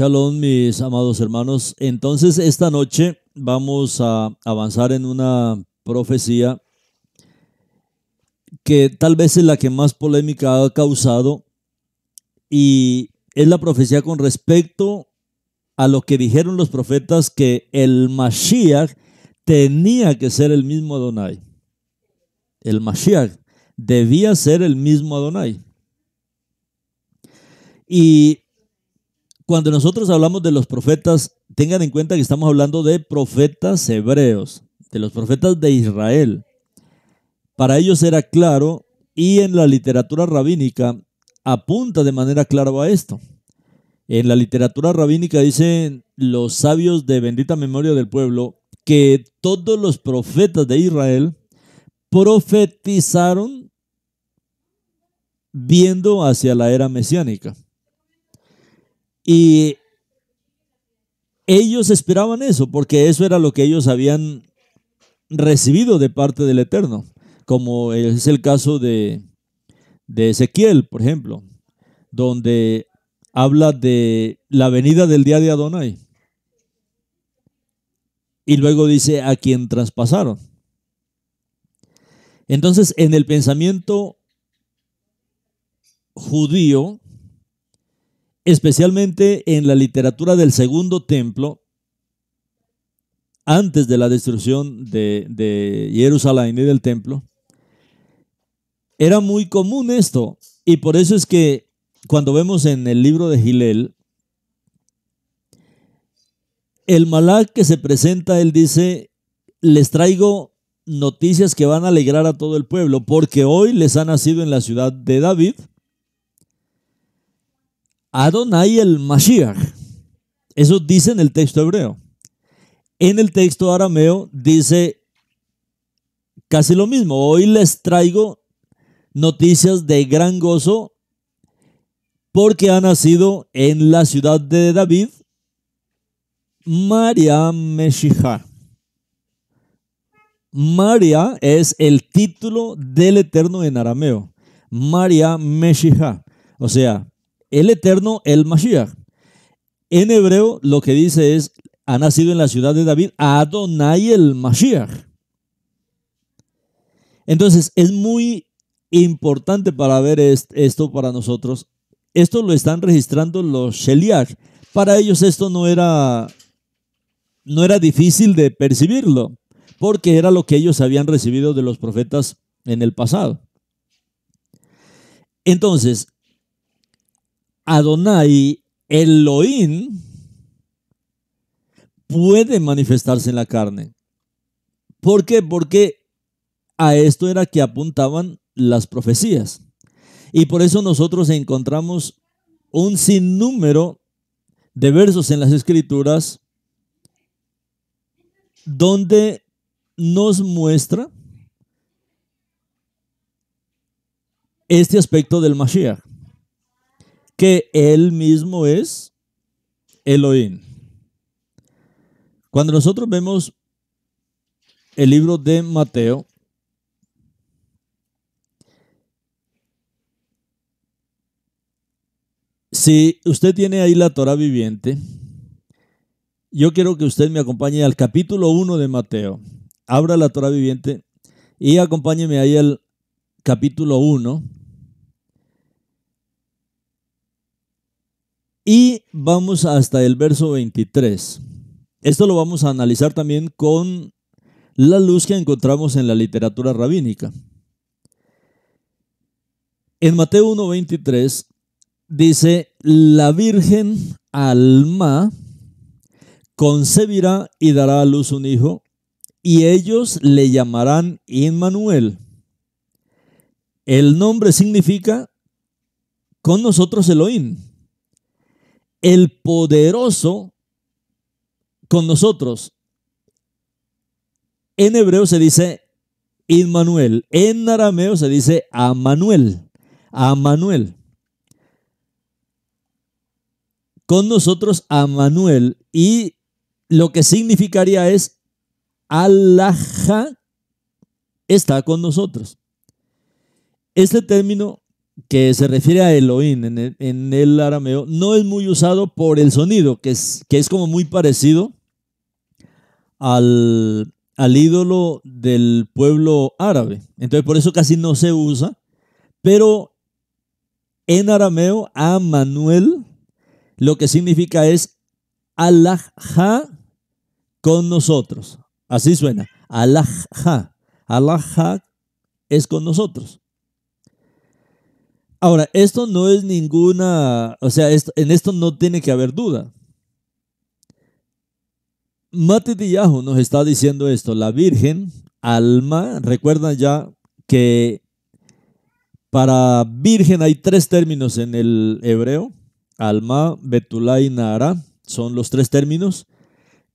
Shalom, mis amados hermanos. Entonces, esta noche vamos a avanzar en una profecía que tal vez es la que más polémica ha causado y es la profecía con respecto a lo que dijeron los profetas que el Mashiach tenía que ser el mismo Adonai. El Mashiach debía ser el mismo Adonai. Y cuando nosotros hablamos de los profetas, tengan en cuenta que estamos hablando de profetas hebreos, de los profetas de Israel. Para ellos era claro y en la literatura rabínica apunta de manera clara a esto. En la literatura rabínica dicen los sabios de bendita memoria del pueblo que todos los profetas de Israel profetizaron viendo hacia la era mesiánica. Y ellos esperaban eso, porque eso era lo que ellos habían recibido de parte del Eterno, como es el caso de, Ezequiel, por ejemplo, donde habla de la venida del día de Adonai. Y luego dice a quien traspasaron. Entonces, en el pensamiento judío, especialmente en la literatura del Segundo Templo, antes de la destrucción de, Jerusalén y del templo, era muy común esto. Y por eso es que cuando vemos en el libro de Gilel, el malak que se presenta, él dice, les traigo noticias que van a alegrar a todo el pueblo, porque hoy les ha nacido en la ciudad de David Adonai el Mashiach. Eso dice en el texto hebreo. En el texto arameo dice casi lo mismo. Hoy les traigo noticias de gran gozo porque ha nacido en la ciudad de David María Meshija. María es el título del Eterno en arameo. María Meshija. O sea, el eterno, el Mashiach. En hebreo lo que dice es, ha nacido en la ciudad de David Adonai el Mashiach. Entonces, es muy importante para ver esto para nosotros. Esto lo están registrando los Sheliach. Para ellos esto no era, no era difícil de percibirlo, porque era lo que ellos habían recibido de los profetas en el pasado. Entonces, Adonai Elohim puede manifestarse en la carne. ¿Por qué? Porque a esto era que apuntaban las profecías. Y por eso nosotros encontramos un sinnúmero de versos en las escrituras donde nos muestra este aspecto del Mashiach que Él mismo es Elohim. Cuando nosotros vemos el libro de Mateo, si usted tiene ahí la Torah viviente, yo quiero que usted me acompañe al capítulo 1 de Mateo. Abra la Torah viviente y acompáñeme ahí al capítulo 1 Y vamos hasta el verso 23. Esto lo vamos a analizar también con la luz que encontramos en la literatura rabínica. En Mateo 1.23 dice, la Virgen Alma concebirá y dará a luz un hijo, y ellos le llamarán Inmanuel. El nombre significa con nosotros Elohim el poderoso con nosotros. En hebreo se dice Inmanuel, en arameo se dice Amanuel, Amanuel. Con nosotros Amanuel y lo que significaría es Allah está con nosotros. Este término que se refiere a Elohim en el, arameo, no es muy usado por el sonido, que es, que es como muy parecido al, ídolo del pueblo árabe. Entonces, por eso casi no se usa. Pero en arameo, a Manuel lo que significa es ha con nosotros. Así suena. Allah Alajá es con nosotros. Ahora, esto no es ninguna, o sea, en esto no tiene que haber duda. Mati nos está diciendo esto, la Virgen, alma, recuerda ya que para Virgen hay tres términos en el hebreo, alma, betulá y nara, son los tres términos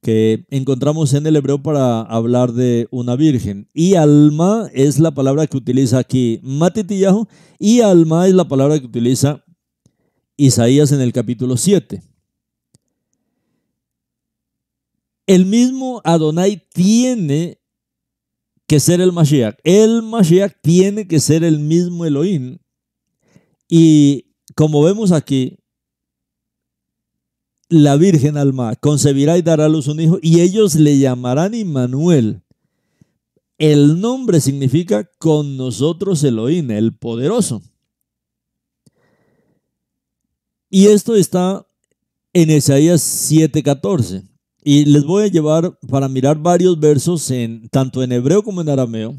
que encontramos en el hebreo para hablar de una virgen. Y alma es la palabra que utiliza aquí Matitillahu. y alma es la palabra que utiliza Isaías en el capítulo 7. El mismo Adonai tiene que ser el Mashiach. El Mashiach tiene que ser el mismo Elohim. Y como vemos aquí, la Virgen Alma concebirá y dará a luz un hijo y ellos le llamarán Immanuel. El nombre significa con nosotros Elohim, el poderoso. Y esto está en Isaías 7:14. Y les voy a llevar para mirar varios versos en tanto en hebreo como en arameo.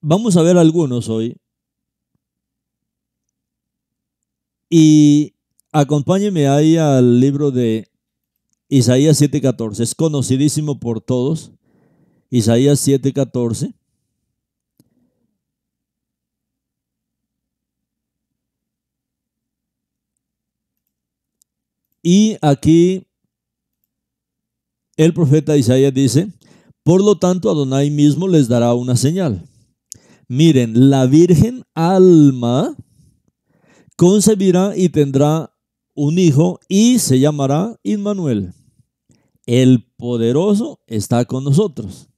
Vamos a ver algunos hoy. Y Acompáñeme ahí al libro de Isaías 7:14. Es conocidísimo por todos. Isaías 7:14. Y aquí el profeta Isaías dice, por lo tanto Adonai mismo les dará una señal. Miren, la Virgen Alma concebirá y tendrá un hijo y se llamará Immanuel El poderoso está con nosotros.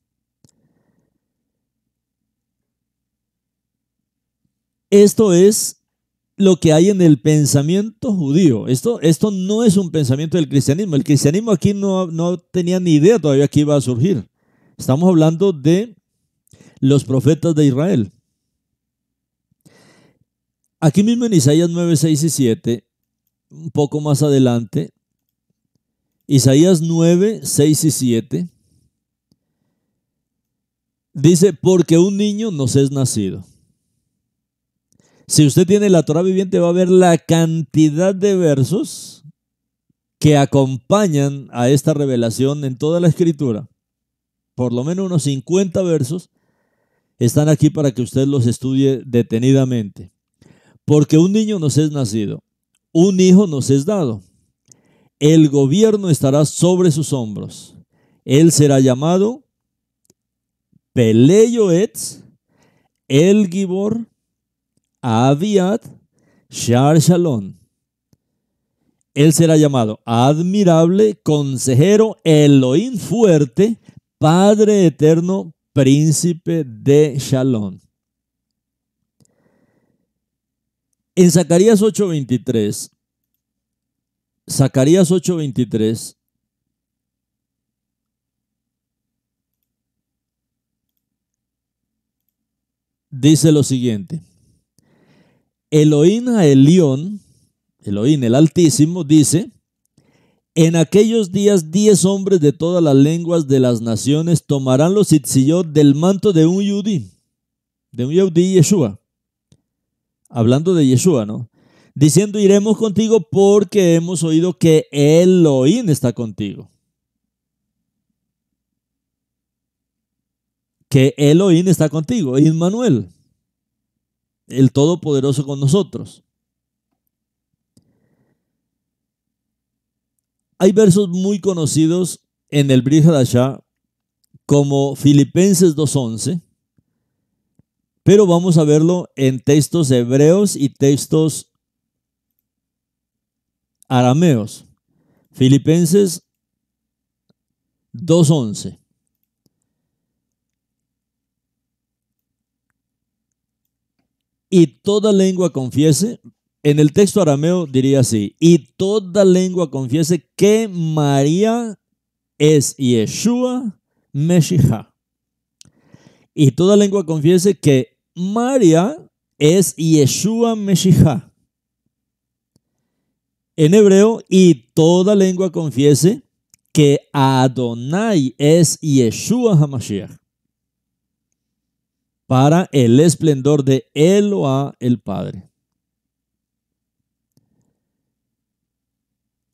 Esto es lo que hay en el pensamiento judío. Esto, esto no es un pensamiento del cristianismo. El cristianismo aquí no, no tenía ni idea todavía que iba a surgir. Estamos hablando de los profetas de Israel. Aquí mismo en Isaías 9, 6 y 7 un poco más adelante, Isaías 9, 6 y 7, dice, porque un niño nos es nacido. Si usted tiene la Torah viviente va a ver la cantidad de versos que acompañan a esta revelación en toda la escritura. Por lo menos unos 50 versos están aquí para que usted los estudie detenidamente. Porque un niño nos es nacido, un hijo nos es dado. El gobierno estará sobre sus hombros. Él será llamado Peleyoetz, El Gibor, Shar Shalom. Él será llamado admirable, consejero, Elohim fuerte, Padre eterno, príncipe de Shalom. En Zacarías 8:23, Zacarías 8:23, dice lo siguiente. Elohim a Elión, Elohim el Altísimo, dice, en aquellos días diez hombres de todas las lenguas de las naciones tomarán los itzillot del manto de un yudí, de un yudí Yeshua, hablando de Yeshua, ¿no? Diciendo, iremos contigo porque hemos oído que Elohim está contigo. Que Elohim está contigo, Manuel, el Todopoderoso con nosotros. Hay versos muy conocidos en el Brihadashah como Filipenses 2.11 pero vamos a verlo en textos hebreos y textos arameos. Filipenses 2.11. Y toda lengua confiese, en el texto arameo diría así, y toda lengua confiese que María es Yeshua Meshija. Y toda lengua confiese que María es Yeshua Meshijá. En hebreo, y toda lengua confiese que Adonai es Yeshua HaMashiach. Para el esplendor de Eloah el Padre.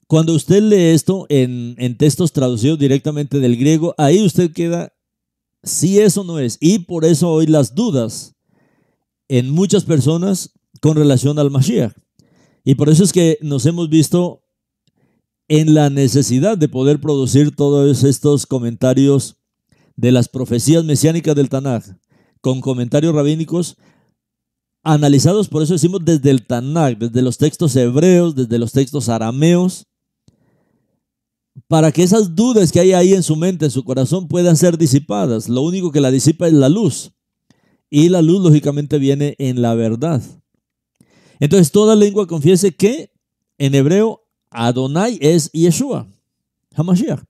Cuando usted lee esto en, en, textos traducidos directamente del griego, ahí usted queda si eso no es. Y por eso hoy las dudas en muchas personas con relación al Mashiach. Y por eso es que nos hemos visto en la necesidad de poder producir todos estos comentarios de las profecías mesiánicas del Tanakh con comentarios rabínicos analizados, por eso decimos desde el Tanakh, desde los textos hebreos, desde los textos arameos, para que esas dudas que hay ahí en su mente, en su corazón, puedan ser disipadas. Lo único que la disipa es la luz. Y la luz, lógicamente, viene en la verdad. Entonces, toda lengua confiese que en hebreo Adonai es Yeshua, Hamashiach.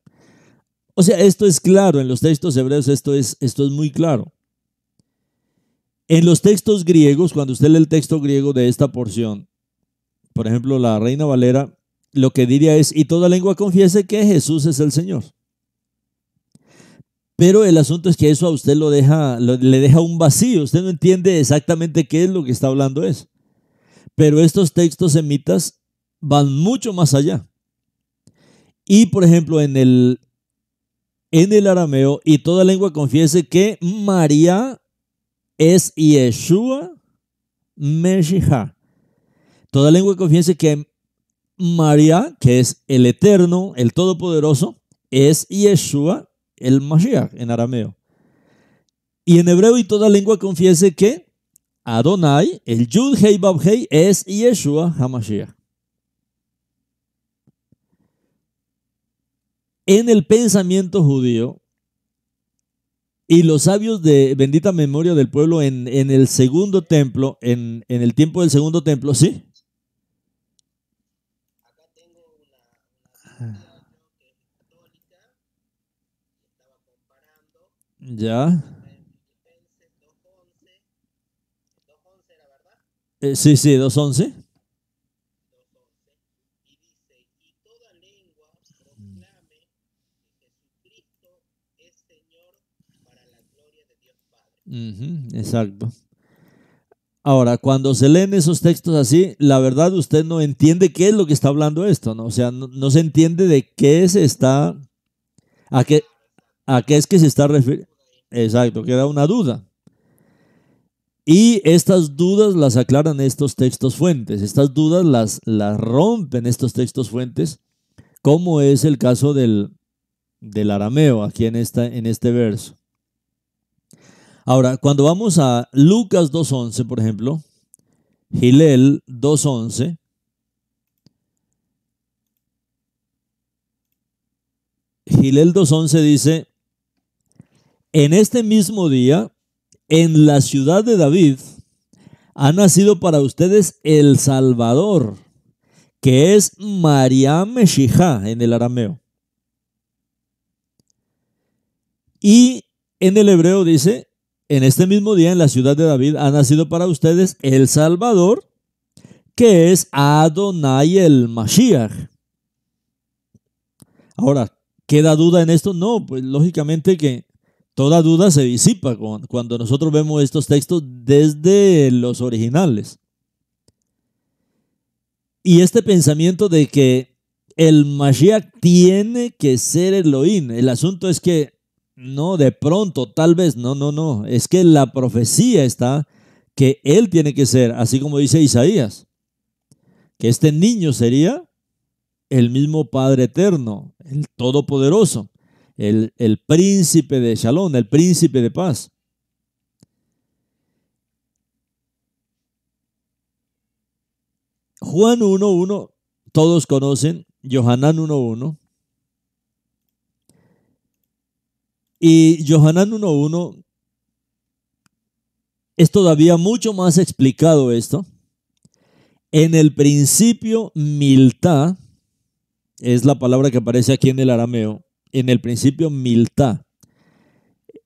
O sea, esto es claro, en los textos hebreos esto es, esto es muy claro. En los textos griegos, cuando usted lee el texto griego de esta porción, por ejemplo, la Reina Valera, lo que diría es, y toda lengua confiese que Jesús es el Señor. Pero el asunto es que eso a usted lo deja, le deja un vacío. Usted no entiende exactamente qué es lo que está hablando es. Pero estos textos semitas van mucho más allá. Y por ejemplo, en el, en el arameo, y toda lengua confiese que María es Yeshua Meshija. Toda lengua confiese que María, que es el Eterno, el Todopoderoso, es Yeshua el Mashiach en arameo. Y en hebreo y toda lengua confiese que Adonai, el Yud es Yeshua HaMashiach. En el pensamiento judío, y los sabios de bendita memoria del pueblo en, el segundo templo, en, en, el tiempo del segundo templo, sí, Ya. Eh, sí, sí, 2.11. exacto. Ahora, cuando se leen esos textos así, la verdad usted no entiende qué es lo que está hablando esto, ¿no? O sea, no, no se entiende de qué se está, a qué, a qué es que se está refiriendo. Exacto, queda una duda. Y estas dudas las aclaran estos textos fuentes, estas dudas las, las rompen estos textos fuentes, como es el caso del, arameo aquí en, esta, en este verso. Ahora, cuando vamos a Lucas 2.11, por ejemplo, Gilel 2.11, Gilel 2.11 dice, en este mismo día, en la ciudad de David, ha nacido para ustedes el Salvador, que es maría Meshija, en el arameo. Y en el hebreo dice, en este mismo día en la ciudad de David ha nacido para ustedes el Salvador, que es Adonai el Mashiach. Ahora, ¿queda duda en esto? No, pues lógicamente que Toda duda se disipa cuando nosotros vemos estos textos desde los originales. Y este pensamiento de que el Mashiach tiene que ser Elohim, el asunto es que no, de pronto, tal vez, no, no, no, es que la profecía está que él tiene que ser, así como dice Isaías, que este niño sería el mismo Padre Eterno, el Todopoderoso el, príncipe de Shalom, el príncipe de paz. Juan 1.1, todos conocen, Johanán 1.1. Y Johanán 1.1 es todavía mucho más explicado esto. En el principio, milta es la palabra que aparece aquí en el arameo en el principio milta.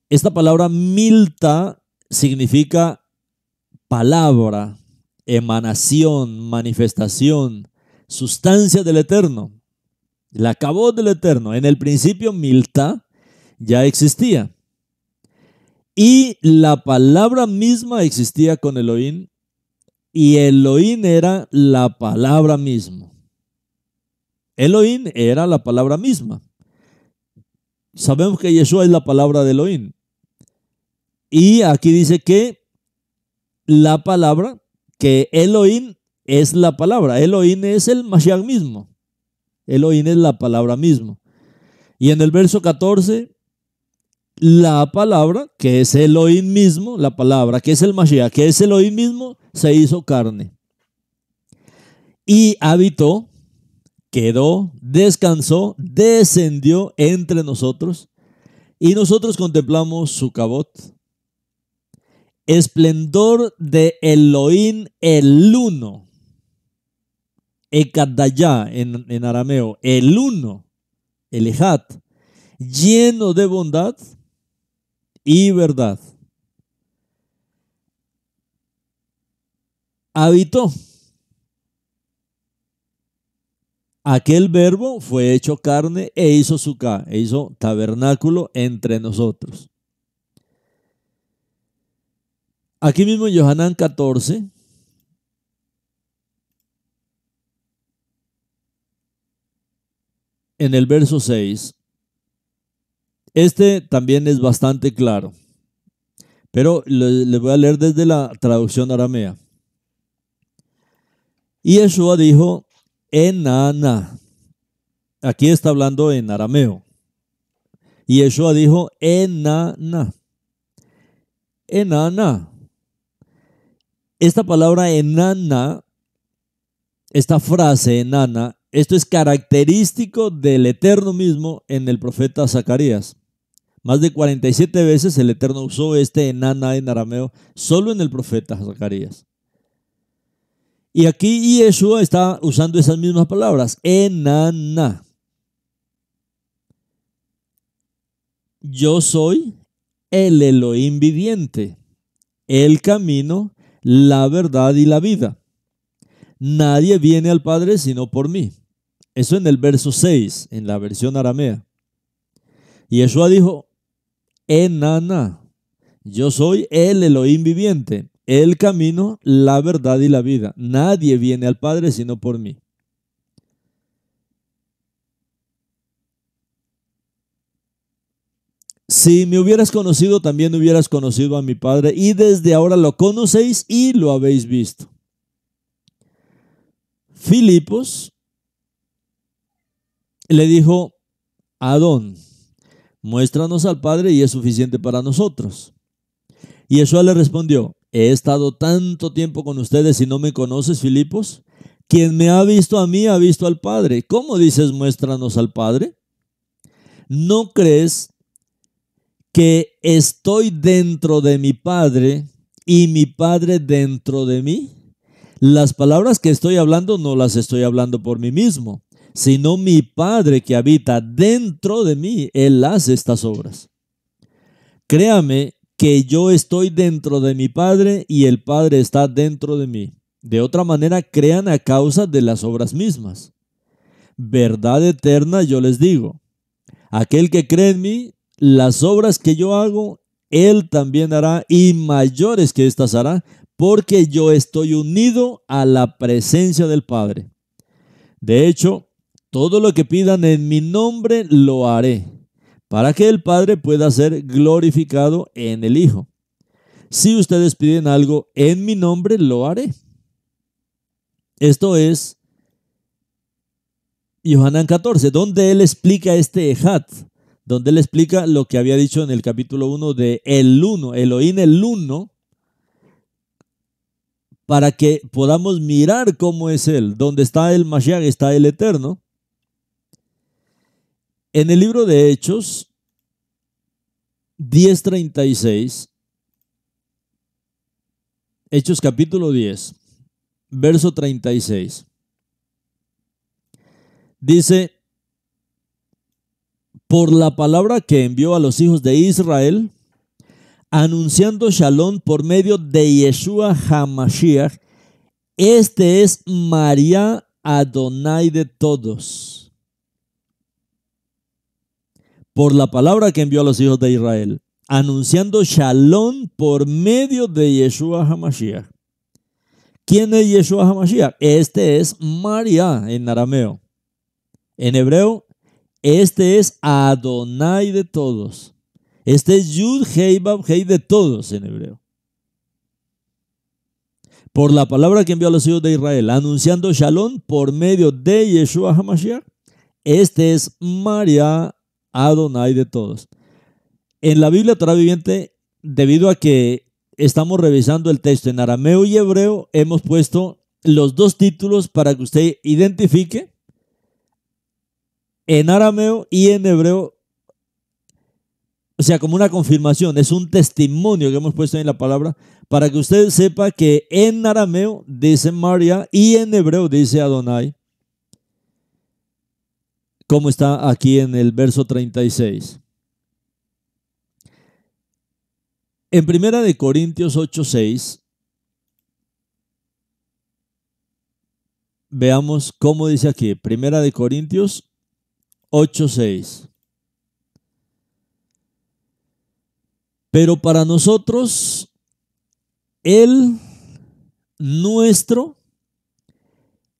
Esta palabra milta significa palabra, emanación, manifestación, sustancia del eterno, la acabó del eterno. En el principio milta ya existía. Y la palabra misma existía con Elohim y Elohim era la palabra misma. Elohim era la palabra misma. Sabemos que Yeshua es la palabra de Elohim. Y aquí dice que la palabra, que Elohim es la palabra. Elohim es el Mashiach mismo. Elohim es la palabra mismo. Y en el verso 14, la palabra, que es Elohim mismo, la palabra, que es el Mashiach, que es Elohim mismo, se hizo carne. Y habitó quedó, descansó, descendió entre nosotros y nosotros contemplamos su cabot. Esplendor de Elohim el uno. Ekadayá en, arameo, el uno, el lleno de bondad y verdad. Habitó aquel verbo fue hecho carne e hizo su ca, e hizo tabernáculo entre nosotros. Aquí mismo en Johanán 14, en el verso 6, este también es bastante claro, pero le voy a leer desde la traducción aramea. Y Yeshua dijo, enana. Aquí está hablando en arameo. Y Yeshua dijo enana. Enana. Esta palabra enana, esta frase enana, esto es característico del Eterno mismo en el profeta Zacarías. Más de 47 veces el Eterno usó este enana en arameo solo en el profeta Zacarías. Y aquí Yeshua está usando esas mismas palabras. Enana. Yo soy el Elohim viviente, el camino, la verdad y la vida. Nadie viene al Padre sino por mí. Eso en el verso 6, en la versión aramea. Yeshua dijo, Enana. Yo soy el Elohim viviente, el camino, la verdad y la vida. Nadie viene al Padre sino por mí. Si me hubieras conocido, también hubieras conocido a mi Padre, y desde ahora lo conocéis y lo habéis visto. Filipos le dijo, Adón, muéstranos al Padre y es suficiente para nosotros. Y Yeshua le respondió, he estado tanto tiempo con ustedes y no me conoces, Filipos. Quien me ha visto a mí ha visto al Padre. ¿Cómo dices, muéstranos al Padre? ¿No crees que estoy dentro de mi Padre y mi Padre dentro de mí? Las palabras que estoy hablando no las estoy hablando por mí mismo, sino mi Padre que habita dentro de mí, Él hace estas obras. Créame que yo estoy dentro de mi Padre y el Padre está dentro de mí. De otra manera, crean a causa de las obras mismas. Verdad eterna yo les digo. Aquel que cree en mí, las obras que yo hago, él también hará y mayores que éstas hará, porque yo estoy unido a la presencia del Padre. De hecho, todo lo que pidan en mi nombre lo haré para que el Padre pueda ser glorificado en el Hijo. Si ustedes piden algo en mi nombre, lo haré. Esto es Yohanan 14, donde él explica este Ejat, donde él explica lo que había dicho en el capítulo 1 de el 1, Elohim el Uno, para que podamos mirar cómo es él. Donde está el Mashiach está el Eterno. En el libro de Hechos 10:36, Hechos capítulo 10, verso 36, dice, por la palabra que envió a los hijos de Israel, anunciando Shalom por medio de Yeshua Hamashiach, este es María Adonai de todos por la palabra que envió a los hijos de Israel, anunciando shalom por medio de Yeshua HaMashiach. ¿Quién es Yeshua HaMashiach? Este es María en arameo. En hebreo, este es Adonai de todos. Este es Yud Hei Hei de todos en hebreo. Por la palabra que envió a los hijos de Israel, anunciando shalom por medio de Yeshua HaMashiach. Este es María Adonai de todos. En la Biblia Torah Viviente, debido a que estamos revisando el texto en arameo y hebreo, hemos puesto los dos títulos para que usted identifique en arameo y en hebreo, o sea, como una confirmación, es un testimonio que hemos puesto en la palabra para que usted sepa que en arameo dice María y en hebreo dice Adonai como está aquí en el verso 36. En primera de Corintios 8:6 veamos cómo dice aquí, primera de Corintios 8:6. Pero para nosotros él nuestro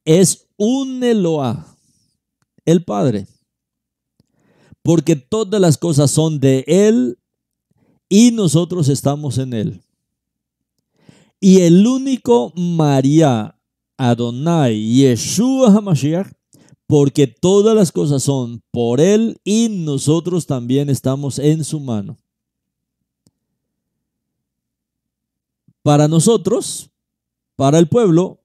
es un Eloah el Padre. Porque todas las cosas son de Él y nosotros estamos en Él. Y el único María, Adonai, Yeshua HaMashiach, porque todas las cosas son por Él y nosotros también estamos en su mano. Para nosotros, para el pueblo,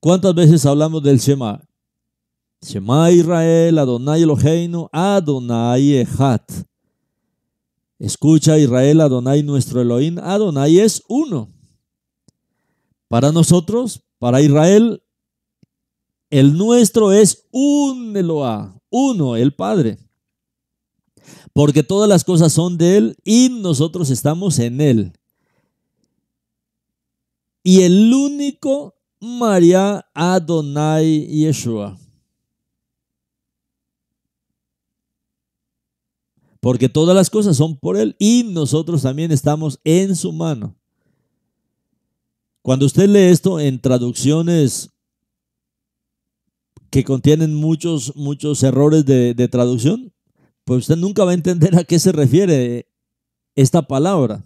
¿cuántas veces hablamos del Shema? Shema Israel, Adonai Eloheinu, Adonai Ehat Escucha Israel, Adonai nuestro Elohim, Adonai es uno. Para nosotros, para Israel, el nuestro es un Eloah, uno, el Padre. Porque todas las cosas son de Él y nosotros estamos en Él. Y el único María Adonai Yeshua. porque todas las cosas son por Él y nosotros también estamos en su mano. Cuando usted lee esto en traducciones que contienen muchos, muchos errores de, de traducción, pues usted nunca va a entender a qué se refiere esta palabra.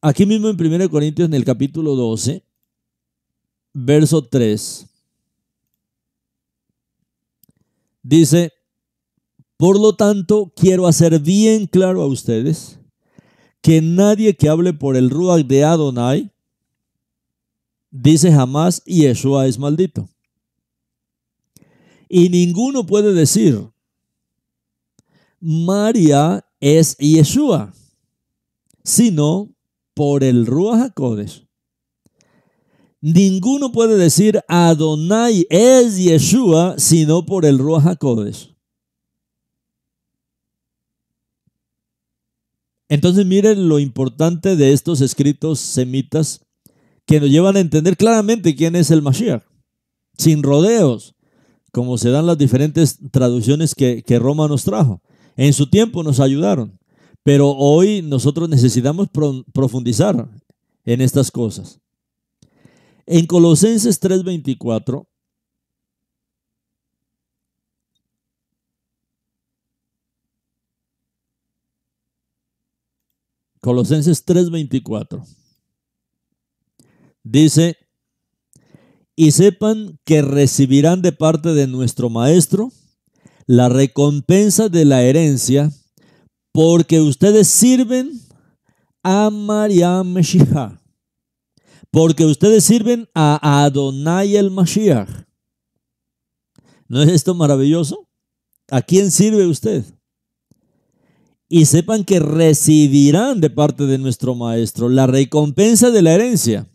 Aquí mismo en 1 Corintios, en el capítulo 12, verso 3, dice, por lo tanto, quiero hacer bien claro a ustedes que nadie que hable por el Ruach de Adonai dice jamás Yeshua es maldito. Y ninguno puede decir María es Yeshua, sino por el Ruach Hakodesh. Ninguno puede decir Adonai es Yeshua, sino por el Ruach Hakodesh. Entonces miren lo importante de estos escritos semitas que nos llevan a entender claramente quién es el Mashiach, sin rodeos, como se dan las diferentes traducciones que, Roma nos trajo. En su tiempo nos ayudaron, pero hoy nosotros necesitamos profundizar en estas cosas. En Colosenses 3:24 Colosenses 3:24. Dice, y sepan que recibirán de parte de nuestro Maestro la recompensa de la herencia, porque ustedes sirven a Mariam Meshija porque ustedes sirven a Adonai el Mashiach. ¿No es esto maravilloso? ¿A quién sirve usted? y sepan que recibirán de parte de nuestro Maestro la recompensa de la herencia.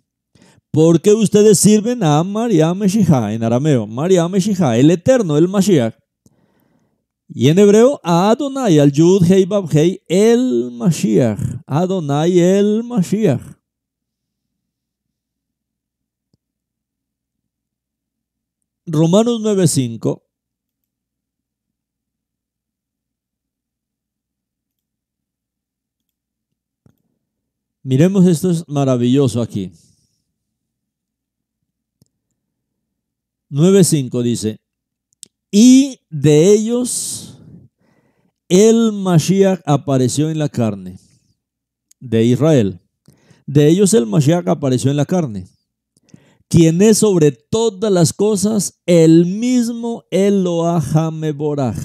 Porque ustedes sirven a María Shijah en arameo, María Shijah, el eterno, el Mashiach. Y en hebreo, a Adonai, al Yud Hei Bab Hei, el Mashiach. Adonai, el Mashiach. Romanos 9:5 Miremos esto es maravilloso aquí. 9.5 dice, y de ellos el Mashiach apareció en la carne, de Israel. De ellos el Mashiach apareció en la carne, quien es sobre todas las cosas el mismo Eloah Meboraj.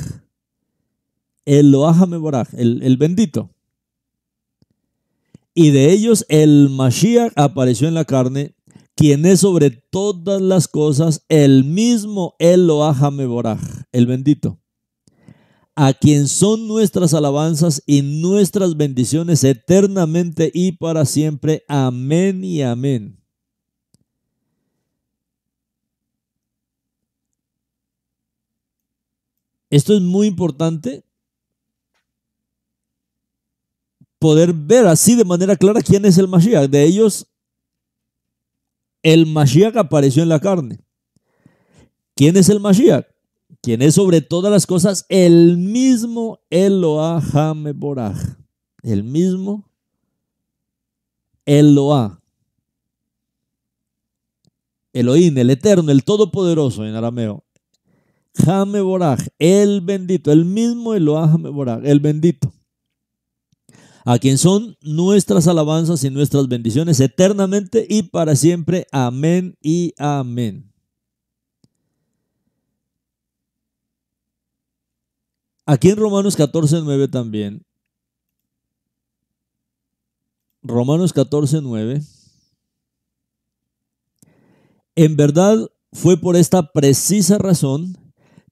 Eloah el, el bendito y de ellos el Mashiach apareció en la carne, quien es sobre todas las cosas el mismo Eloah Meboraj, el bendito, a quien son nuestras alabanzas y nuestras bendiciones eternamente y para siempre. Amén y amén. Esto es muy importante poder ver así de manera clara quién es el Mashiach. De ellos, el Mashiach apareció en la carne. ¿Quién es el Mashiach? Quien es sobre todas las cosas el mismo Eloah Hameborah. El mismo Eloah. Elohim, el Eterno, el Todopoderoso en arameo. Hameborah, el bendito, el mismo Eloah Hameborah, el bendito a quien son nuestras alabanzas y nuestras bendiciones eternamente y para siempre. Amén y amén. Aquí en Romanos 14, 9 también. Romanos 14, 9. En verdad fue por esta precisa razón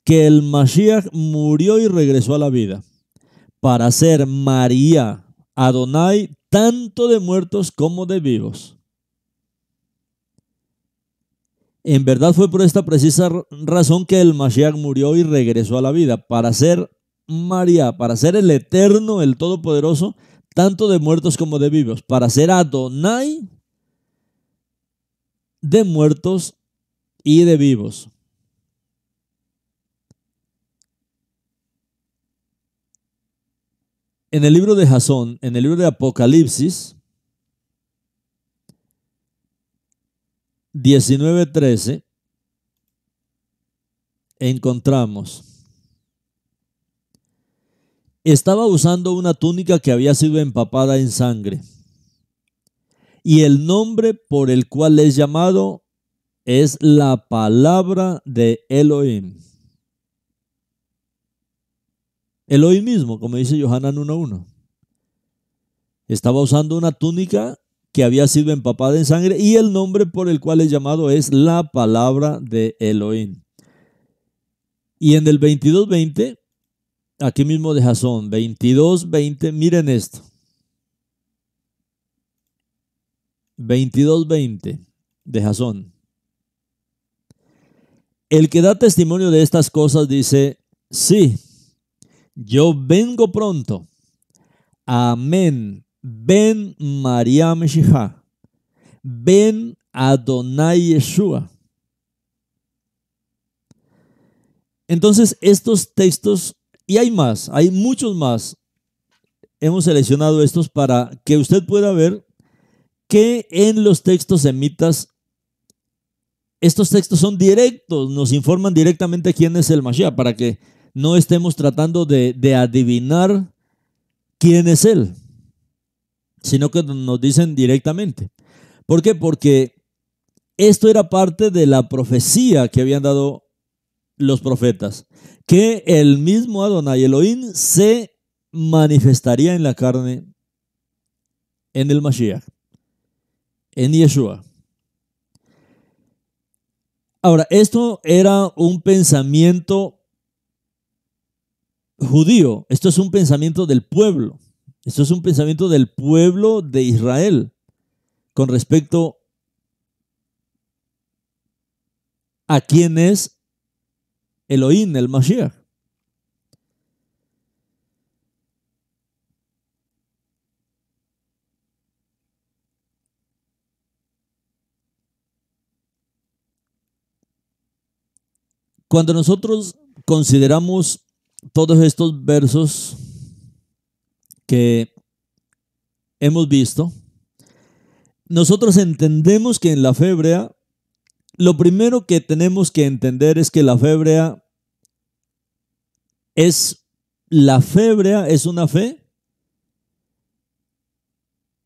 que el Mashiach murió y regresó a la vida, para ser María Adonai tanto de muertos como de vivos. En verdad fue por esta precisa razón que el Mashiach murió y regresó a la vida, para ser María, para ser el eterno, el todopoderoso, tanto de muertos como de vivos, para ser Adonai de muertos y de vivos. en el libro de Jasón, en el libro de Apocalipsis 19:13, encontramos, estaba usando una túnica que había sido empapada en sangre, y el nombre por el cual es llamado es la palabra de Elohim. Elohim mismo, como dice Johanan 1.1. Estaba usando una túnica que había sido empapada en sangre y el nombre por el cual es llamado es la palabra de Elohim. Y en el 22.20, aquí mismo de Jasón, 22.20, miren esto. 22.20 de Jasón. El que da testimonio de estas cosas dice, sí, yo vengo pronto. Amén. Ven María Meshija. Ven Adonai Yeshua. Entonces, estos textos, y hay más, hay muchos más. Hemos seleccionado estos para que usted pueda ver que en los textos semitas, estos textos son directos, nos informan directamente quién es el Mashiach, para que no estemos tratando de, adivinar quién es Él, sino que nos dicen directamente. ¿Por qué? Porque esto era parte de la profecía que habían dado los profetas, que el mismo Adonai Elohim se manifestaría en la carne, en el Mashiach, en Yeshua. Ahora, esto era un pensamiento judío, esto es un pensamiento del pueblo, esto es un pensamiento del pueblo de Israel con respecto a quién es Elohim, el Mashiach. Cuando nosotros consideramos todos estos versos que hemos visto, nosotros entendemos que en la febrea lo primero que tenemos que entender es que la febrea es, la febrea es una fe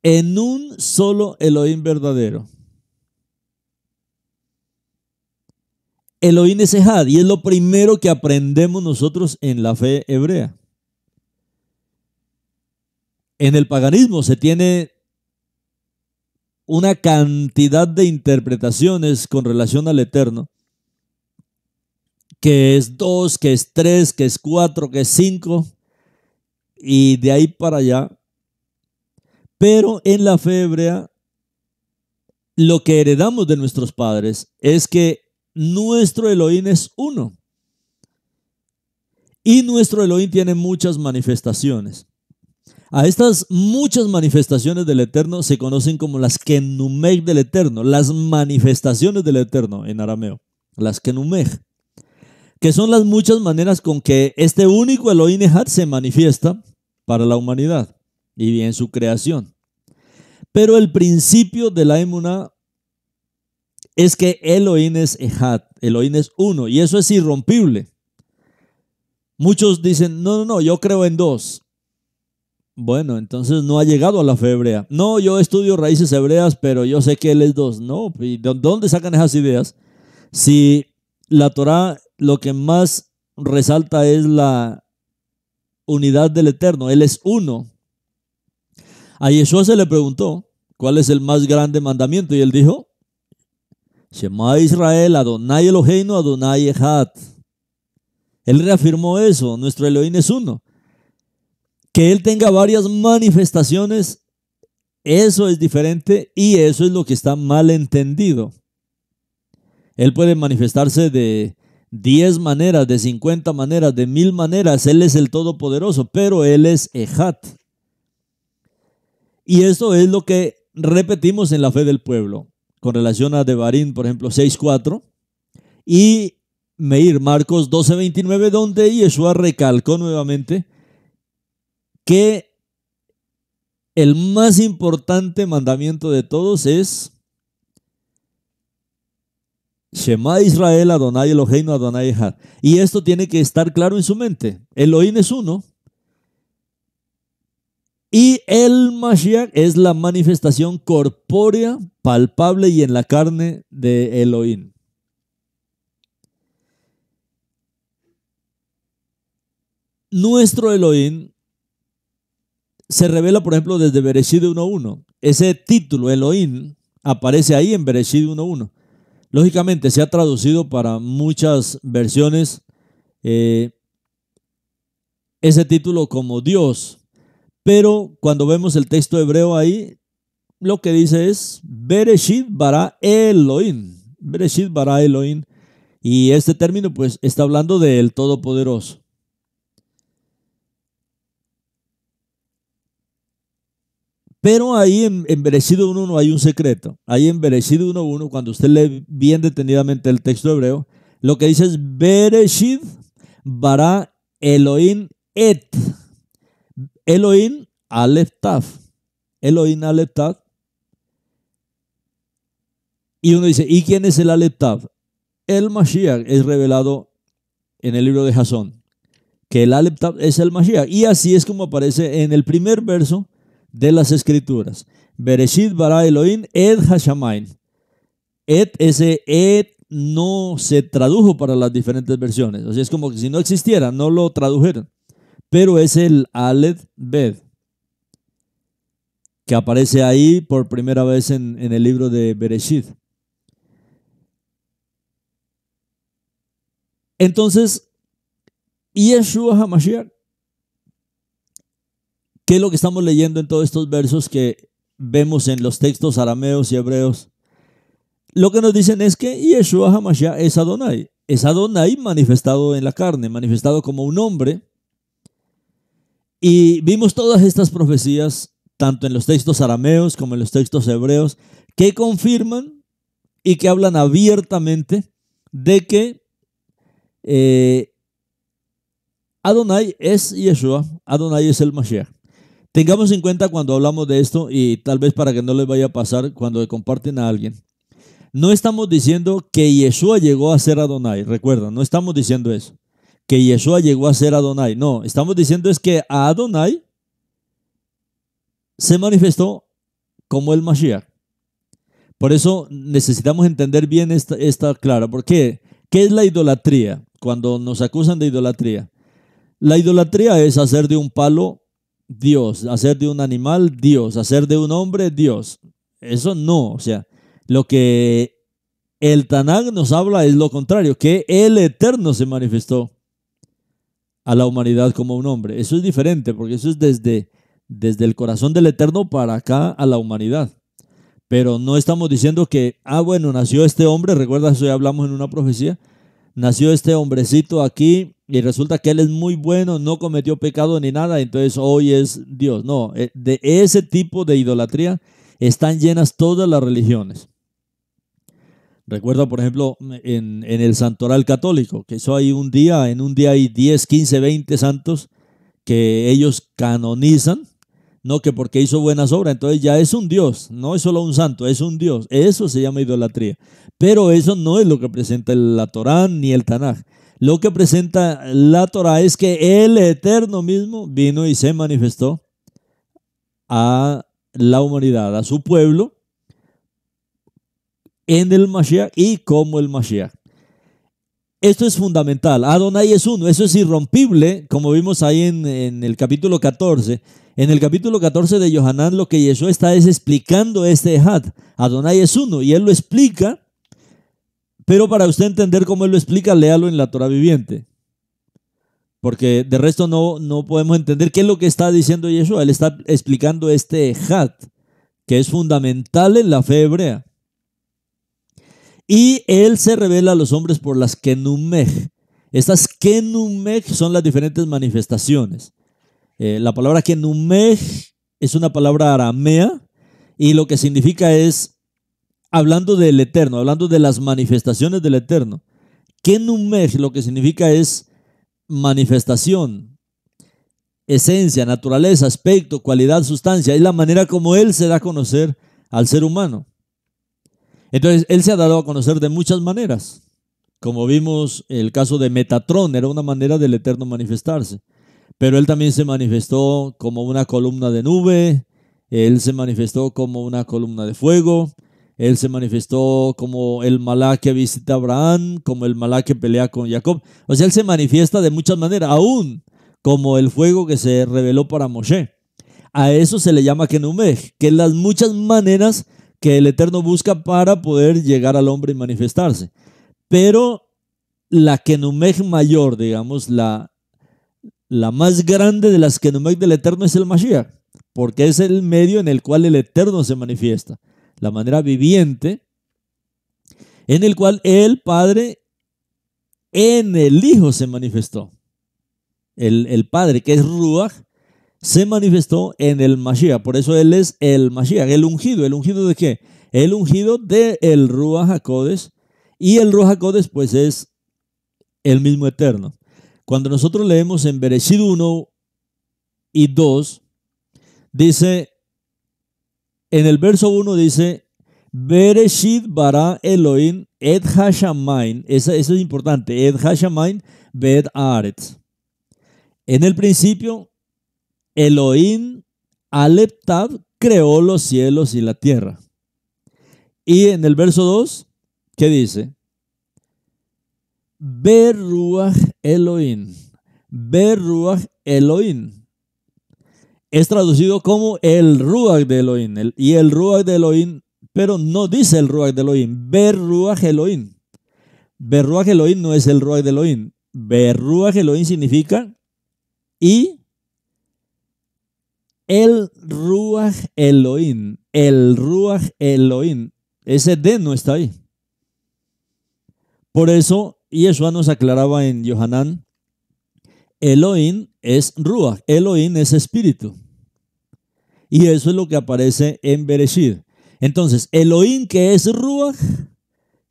en un solo Elohim verdadero. Elohim es y es lo primero que aprendemos nosotros en la fe hebrea. En el paganismo se tiene una cantidad de interpretaciones con relación al eterno, que es dos, que es tres, que es cuatro, que es cinco, y de ahí para allá. Pero en la fe hebrea, lo que heredamos de nuestros padres es que nuestro Elohim es uno. Y nuestro Elohim tiene muchas manifestaciones. A estas muchas manifestaciones del Eterno se conocen como las Kenumeg del Eterno, las manifestaciones del Eterno en arameo, las Kenumeg, que son las muchas maneras con que este único Elohim Ejad se manifiesta para la humanidad y bien su creación. Pero el principio de la emuna es que Elohim es Ejad, Elohim es uno, y eso es irrompible. Muchos dicen, no, no, no, yo creo en dos. Bueno, entonces no ha llegado a la fe hebrea. No, yo estudio raíces hebreas, pero yo sé que él es dos. No, ¿y dónde sacan esas ideas? Si la Torah lo que más resalta es la unidad del Eterno, él es uno. A Yeshua se le preguntó, ¿cuál es el más grande mandamiento? Y él dijo, Shema Israel, Adonai Eloheinu, Adonai Echad. Él reafirmó eso, nuestro Elohim es uno. Que él tenga varias manifestaciones, eso es diferente y eso es lo que está mal entendido. Él puede manifestarse de 10 maneras, de 50 maneras, de mil maneras. Él es el Todopoderoso, pero Él es Ejat. Y eso es lo que repetimos en la fe del pueblo con relación a Devarín, por ejemplo, 6.4, y Meir, Marcos 12.29, donde Yeshua recalcó nuevamente que el más importante mandamiento de todos es Shema Israel, Adonai Eloheinu, Adonai Echar. Y esto tiene que estar claro en su mente. Elohim es uno, y el Mashiach es la manifestación corpórea, palpable y en la carne de Elohim. Nuestro Elohim se revela, por ejemplo, desde Bereshit 1.1. Ese título, Elohim, aparece ahí en Bereshit 1.1. Lógicamente, se ha traducido para muchas versiones eh, ese título como Dios, pero cuando vemos el texto hebreo ahí, lo que dice es Bereshit bara Elohim. Bereshit bara Elohim. Y este término pues está hablando del Todopoderoso. Pero ahí en, Bereshit Berecido 1.1 hay un secreto. Ahí en Bereshit 1.1, cuando usted lee bien detenidamente el texto hebreo, lo que dice es Bereshit bara Elohim et. Elohim Aleftaf. Elohim Aleftaf. Y uno dice, ¿y quién es el Tav? El Mashiach es revelado en el libro de Jasón, que el Tav es el Mashiach. Y así es como aparece en el primer verso de las Escrituras. Bereshit bara Elohim et Hashamain. Et, ese et no se tradujo para las diferentes versiones. O sea, es como que si no existiera, no lo tradujeron pero es el Aled Bed, que aparece ahí por primera vez en, el libro de Bereshit. Entonces, Yeshua HaMashiach, ¿qué es lo que estamos leyendo en todos estos versos que vemos en los textos arameos y hebreos? Lo que nos dicen es que Yeshua HaMashiach es Adonai, es Adonai manifestado en la carne, manifestado como un hombre, y vimos todas estas profecías, tanto en los textos arameos como en los textos hebreos, que confirman y que hablan abiertamente de que eh, Adonai es Yeshua, Adonai es el Mashiach. Tengamos en cuenta cuando hablamos de esto y tal vez para que no les vaya a pasar cuando le comparten a alguien. No estamos diciendo que Yeshua llegó a ser Adonai, recuerda, no estamos diciendo eso que Yeshua llegó a ser Adonai. No, estamos diciendo es que a Adonai se manifestó como el Mashiach. Por eso necesitamos entender bien esta, esta clara. ¿Por qué? ¿Qué es la idolatría? Cuando nos acusan de idolatría. La idolatría es hacer de un palo Dios, hacer de un animal Dios, hacer de un hombre Dios. Eso no, o sea, lo que el Tanakh nos habla es lo contrario, que el Eterno se manifestó a la humanidad como un hombre. Eso es diferente, porque eso es desde, desde el corazón del Eterno para acá a la humanidad. Pero no estamos diciendo que, ah, bueno, nació este hombre, recuerda eso ya hablamos en una profecía, nació este hombrecito aquí y resulta que él es muy bueno, no cometió pecado ni nada, entonces hoy es Dios. No, eh, de ese tipo de idolatría están llenas todas las religiones. Recuerda, por ejemplo, en, el Santoral Católico, que eso hay un día, en un día hay 10, 15, 20 santos que ellos canonizan, no que porque hizo buenas obras, entonces ya es un Dios, no es solo un santo, es un Dios. Eso se llama idolatría. Pero eso no es lo que presenta la Torá ni el Tanaj. Lo que presenta la Torá es que el Eterno mismo vino y se manifestó a la humanidad, a su pueblo, en el Mashiach y como el Mashiach. Esto es fundamental. Adonai es uno, eso es irrompible, como vimos ahí en, el capítulo 14. En el capítulo 14 de Yohanan lo que Yeshua está es explicando este Had. Adonai es uno y él lo explica, pero para usted entender cómo él lo explica, léalo en la Torah viviente. Porque de resto no, no podemos entender qué es lo que está diciendo Yeshua. Él está explicando este Ejad, que es fundamental en la fe hebrea. Y él se revela a los hombres por las Kenumej. Estas Kenumej son las diferentes manifestaciones. Eh, la palabra Kenumej es una palabra aramea y lo que significa es, hablando del Eterno, hablando de las manifestaciones del Eterno. Kenumej lo que significa es manifestación, esencia, naturaleza, aspecto, cualidad, sustancia. Es la manera como Él se da a conocer al ser humano. Entonces, él se ha dado a conocer de muchas maneras. Como vimos el caso de Metatron, era una manera del Eterno manifestarse. Pero él también se manifestó como una columna de nube, él se manifestó como una columna de fuego, él se manifestó como el malá que visita a Abraham, como el malá que pelea con Jacob. O sea, él se manifiesta de muchas maneras, aún como el fuego que se reveló para Moshe. A eso se le llama Kenumej, que las muchas maneras que el Eterno busca para poder llegar al hombre y manifestarse. Pero la Kenumeg mayor, digamos, la, la más grande de las Kenumeg del Eterno es el Mashiach, porque es el medio en el cual el Eterno se manifiesta, la manera viviente en el cual el Padre en el Hijo se manifestó. El, el Padre, que es Ruach, se manifestó en el Mashiach. Por eso él es el Mashiach, el ungido. ¿El ungido de qué? El ungido de el Ruach HaKodes. Y el Ruach HaKodes, pues, es el mismo eterno. Cuando nosotros leemos en Bereshit 1 y 2, dice, en el verso 1 dice, Bereshit bara Elohim et hashamain. Eso, es importante. Et hashamain En el principio Elohim Aleptab creó los cielos y la tierra. Y en el verso 2, ¿qué dice? Berruach Elohim. Berruach Elohim. Es traducido como el Ruach de Elohim. y el Ruach de Elohim, pero no dice el Ruach de Elohim. Berruach Elohim. Berruach Elohim no es el Ruach de Elohim. Berruach Elohim significa y el Ruach Elohim, el Ruach Elohim, ese D no está ahí. Por eso, Yeshua nos aclaraba en Yohanan, Elohim es Ruach, Elohim es espíritu. Y eso es lo que aparece en Bereshit. Entonces, Elohim que es Ruach,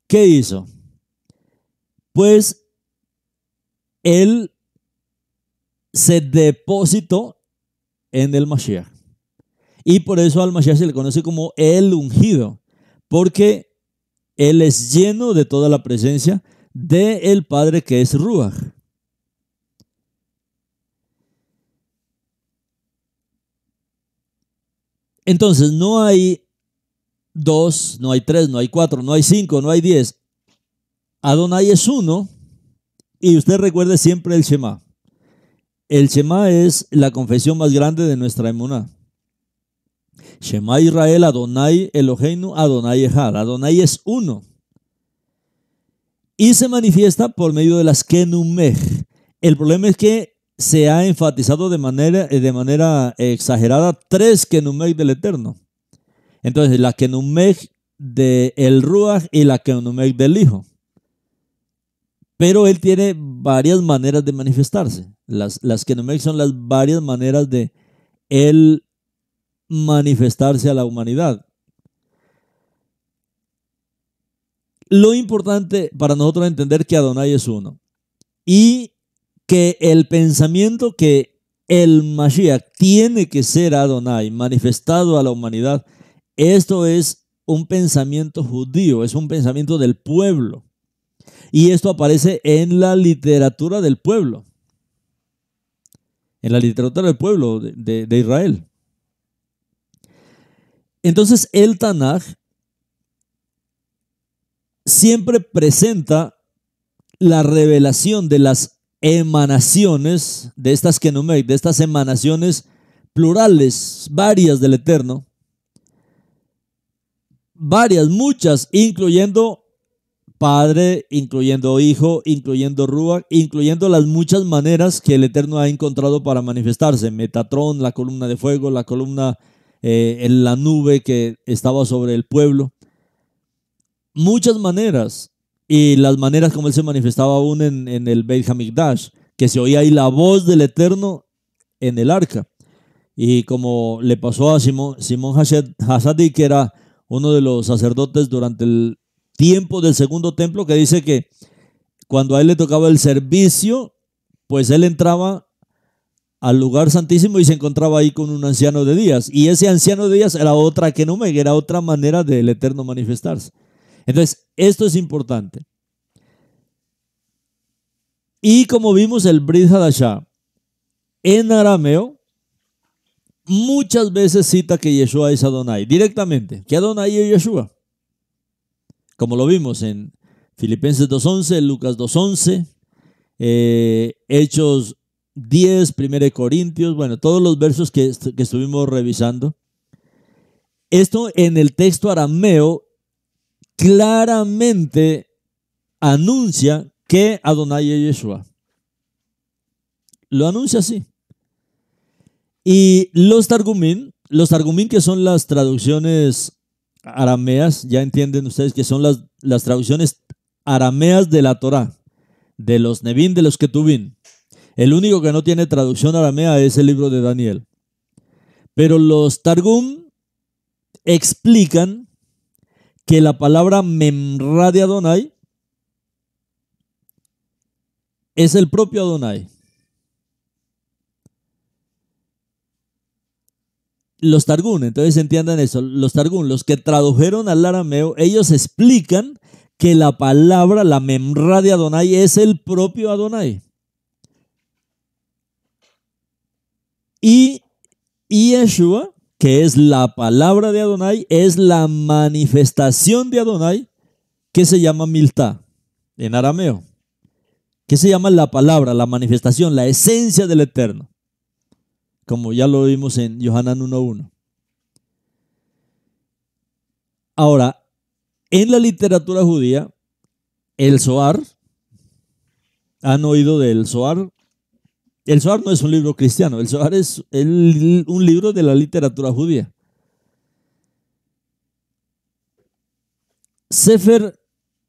¿qué hizo? Pues él se depositó en el Mashiach. Y por eso al Mashiach se le conoce como el ungido, porque él es lleno de toda la presencia del Padre que es Ruach. Entonces, no hay dos, no hay tres, no hay cuatro, no hay cinco, no hay diez. Adonai es uno y usted recuerde siempre el Shema. El Shema es la confesión más grande de nuestra emuná. Shema Israel, Adonai Eloheinu, Adonai Echad. Adonai es uno. Y se manifiesta por medio de las Kenumej. El problema es que se ha enfatizado de manera, de manera exagerada tres Kenumej del Eterno. Entonces, la Kenumej del Ruach y la Kenumej del Hijo. Pero él tiene varias maneras de manifestarse. Las, las me son las varias maneras de él manifestarse a la humanidad. Lo importante para nosotros es entender que Adonai es uno y que el pensamiento que el Mashiach tiene que ser Adonai manifestado a la humanidad, esto es un pensamiento judío, es un pensamiento del pueblo. Y esto aparece en la literatura del pueblo, en la literatura del pueblo de, Israel. Entonces el Tanaj siempre presenta la revelación de las emanaciones, de estas Kenumek, de estas emanaciones plurales, varias del Eterno, varias, muchas, incluyendo Padre, incluyendo Hijo, incluyendo Rúa, incluyendo las muchas maneras que el Eterno ha encontrado para manifestarse. Metatron, la columna de fuego, la columna eh, en la nube que estaba sobre el pueblo. Muchas maneras. Y las maneras como él se manifestaba aún en, el Beit Hamikdash, que se oía ahí la voz del Eterno en el arca. Y como le pasó a Simón, Simón que era uno de los sacerdotes durante el Tiempo del segundo templo, que dice que cuando a él le tocaba el servicio, pues él entraba al lugar santísimo y se encontraba ahí con un anciano de días. Y ese anciano de días era otra que no me, era otra manera del eterno manifestarse. Entonces, esto es importante. Y como vimos el Brit Hadashah en arameo, muchas veces cita que Yeshua es Adonai, directamente, que Adonai es Yeshua como lo vimos en Filipenses 2.11, Lucas 2.11, eh, Hechos 10, 1 Corintios, bueno, todos los versos que, estuvimos revisando. Esto en el texto arameo claramente anuncia que Adonai es Yeshua. Lo anuncia así. Y los Targumín, los Targumín que son las traducciones arameas, ya entienden ustedes que son las, las traducciones arameas de la Torá, de los Nevin, de los Ketubin. El único que no tiene traducción aramea es el libro de Daniel. Pero los Targum explican que la palabra Memra de Adonai es el propio Adonai. los Targún, entonces entiendan eso, los Targún, los que tradujeron al arameo, ellos explican que la palabra, la memra de Adonai es el propio Adonai. Y Yeshua, que es la palabra de Adonai, es la manifestación de Adonai que se llama milta en arameo, que se llama la palabra, la manifestación, la esencia del Eterno como ya lo vimos en Yohanan 1.1. Ahora, en la literatura judía, el Zohar, ¿han oído del Zohar? El Zohar no es un libro cristiano, el Zohar es un libro de la literatura judía. Sefer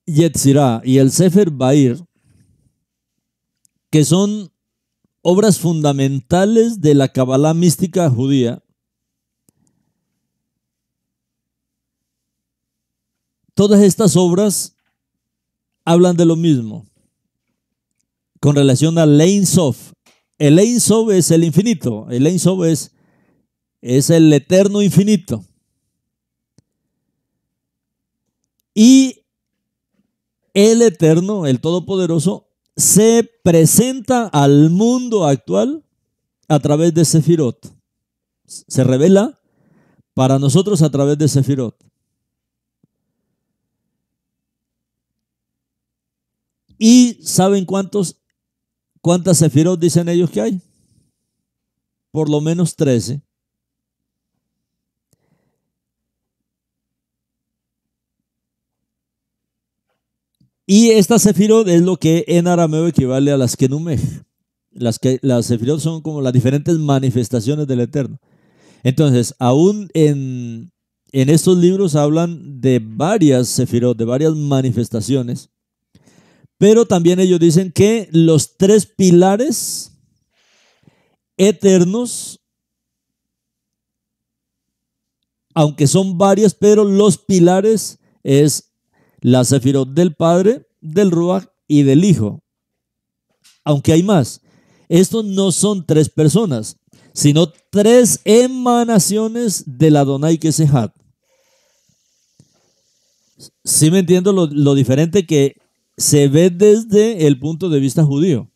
Yetzirah y el Sefer Bair, que son obras fundamentales de la Kabbalah mística judía, todas estas obras hablan de lo mismo con relación al Ein Sof. El Ein Sof es el infinito, el Ein Sof es, es el eterno infinito. Y el eterno, el todopoderoso, se presenta al mundo actual a través de Sefirot. Se revela para nosotros a través de Sefirot. ¿Y saben cuántos, cuántas Sefirot dicen ellos que hay? Por lo menos 13. Y esta Sefirot es lo que en arameo equivale a las Kenumej. Las, que, las Sefirot son como las diferentes manifestaciones del Eterno. Entonces, aún en, en estos libros hablan de varias Sefirot, de varias manifestaciones. Pero también ellos dicen que los tres pilares eternos, aunque son varias, pero los pilares es la Sefirot del Padre, del Ruach y del Hijo. Aunque hay más, estos no son tres personas, sino tres emanaciones del Adonai que se hat. Sí me entiendo lo, diferente que se ve desde el punto de vista judío.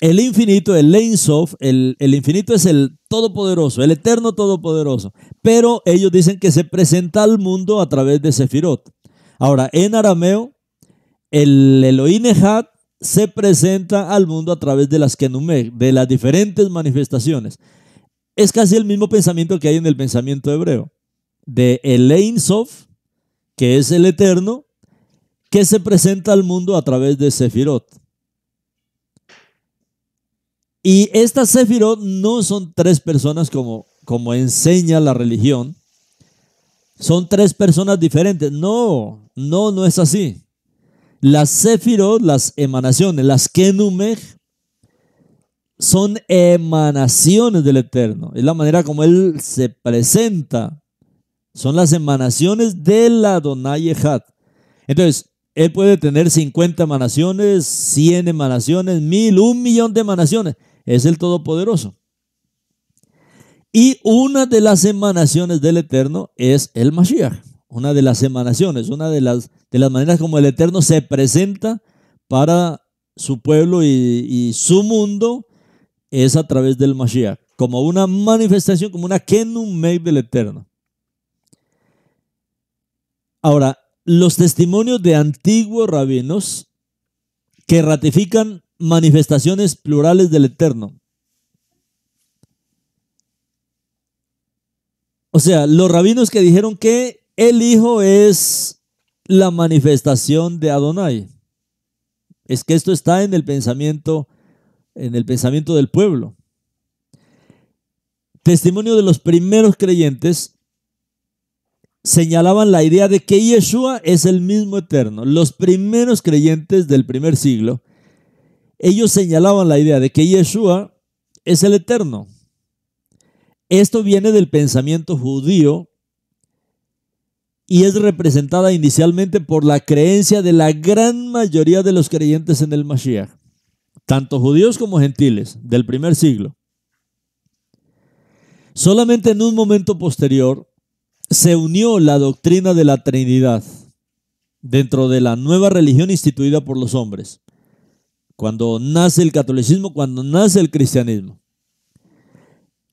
El infinito, el Leinsof, el, el infinito es el todopoderoso, el eterno todopoderoso. Pero ellos dicen que se presenta al mundo a través de Sefirot. Ahora, en arameo, el Elohim se presenta al mundo a través de las Kenumeh, de las diferentes manifestaciones. Es casi el mismo pensamiento que hay en el pensamiento hebreo, de Ein Sof, que es el eterno, que se presenta al mundo a través de Sefirot. Y estas Sefirot no son tres personas como, como enseña la religión, son tres personas diferentes. No, no, no es así. Las sefirot, las emanaciones, las kenumeh son emanaciones del Eterno. Es la manera como Él se presenta. Son las emanaciones de la dona Entonces, Él puede tener 50 emanaciones, 100 emanaciones, 1.000, un millón de emanaciones. Es el Todopoderoso. Y una de las emanaciones del Eterno es el Mashiach una de las emanaciones, una de las, de las maneras como el Eterno se presenta para su pueblo y, su mundo es a través del Mashiach, como una manifestación, como una Kenum del Eterno. Ahora, los testimonios de antiguos rabinos que ratifican manifestaciones plurales del Eterno. O sea, los rabinos que dijeron que el Hijo es la manifestación de Adonai. Es que esto está en el pensamiento, en el pensamiento del pueblo. Testimonio de los primeros creyentes señalaban la idea de que Yeshua es el mismo eterno. Los primeros creyentes del primer siglo, ellos señalaban la idea de que Yeshua es el eterno. Esto viene del pensamiento judío y es representada inicialmente por la creencia de la gran mayoría de los creyentes en el Mashiach, tanto judíos como gentiles del primer siglo. Solamente en un momento posterior se unió la doctrina de la Trinidad dentro de la nueva religión instituida por los hombres, cuando nace el catolicismo, cuando nace el cristianismo.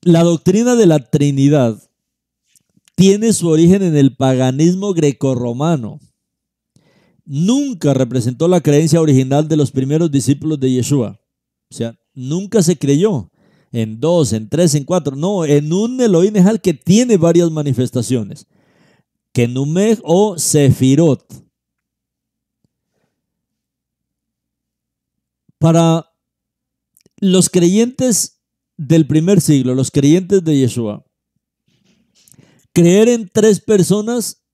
La doctrina de la Trinidad tiene su origen en el paganismo grecorromano. Nunca representó la creencia original de los primeros discípulos de Yeshua. O sea, nunca se creyó en dos, en tres, en cuatro. No, en un Elohim Ejal que tiene varias manifestaciones. Kenumeh o Sefirot. Para los creyentes del primer siglo, los creyentes de Yeshua, Creer en tres personas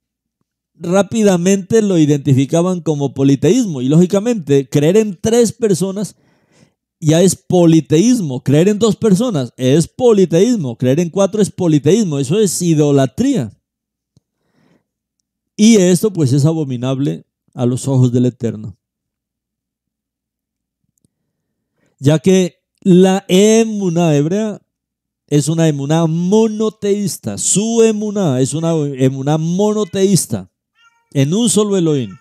rápidamente lo identificaban como politeísmo y lógicamente creer en tres personas ya es politeísmo, creer en dos personas es politeísmo, creer en cuatro es politeísmo, eso es idolatría. Y esto pues es abominable a los ojos del Eterno. Ya que la emuna hebrea es una emuná monoteísta. Su emuná es una emuná monoteísta en un solo Elohim.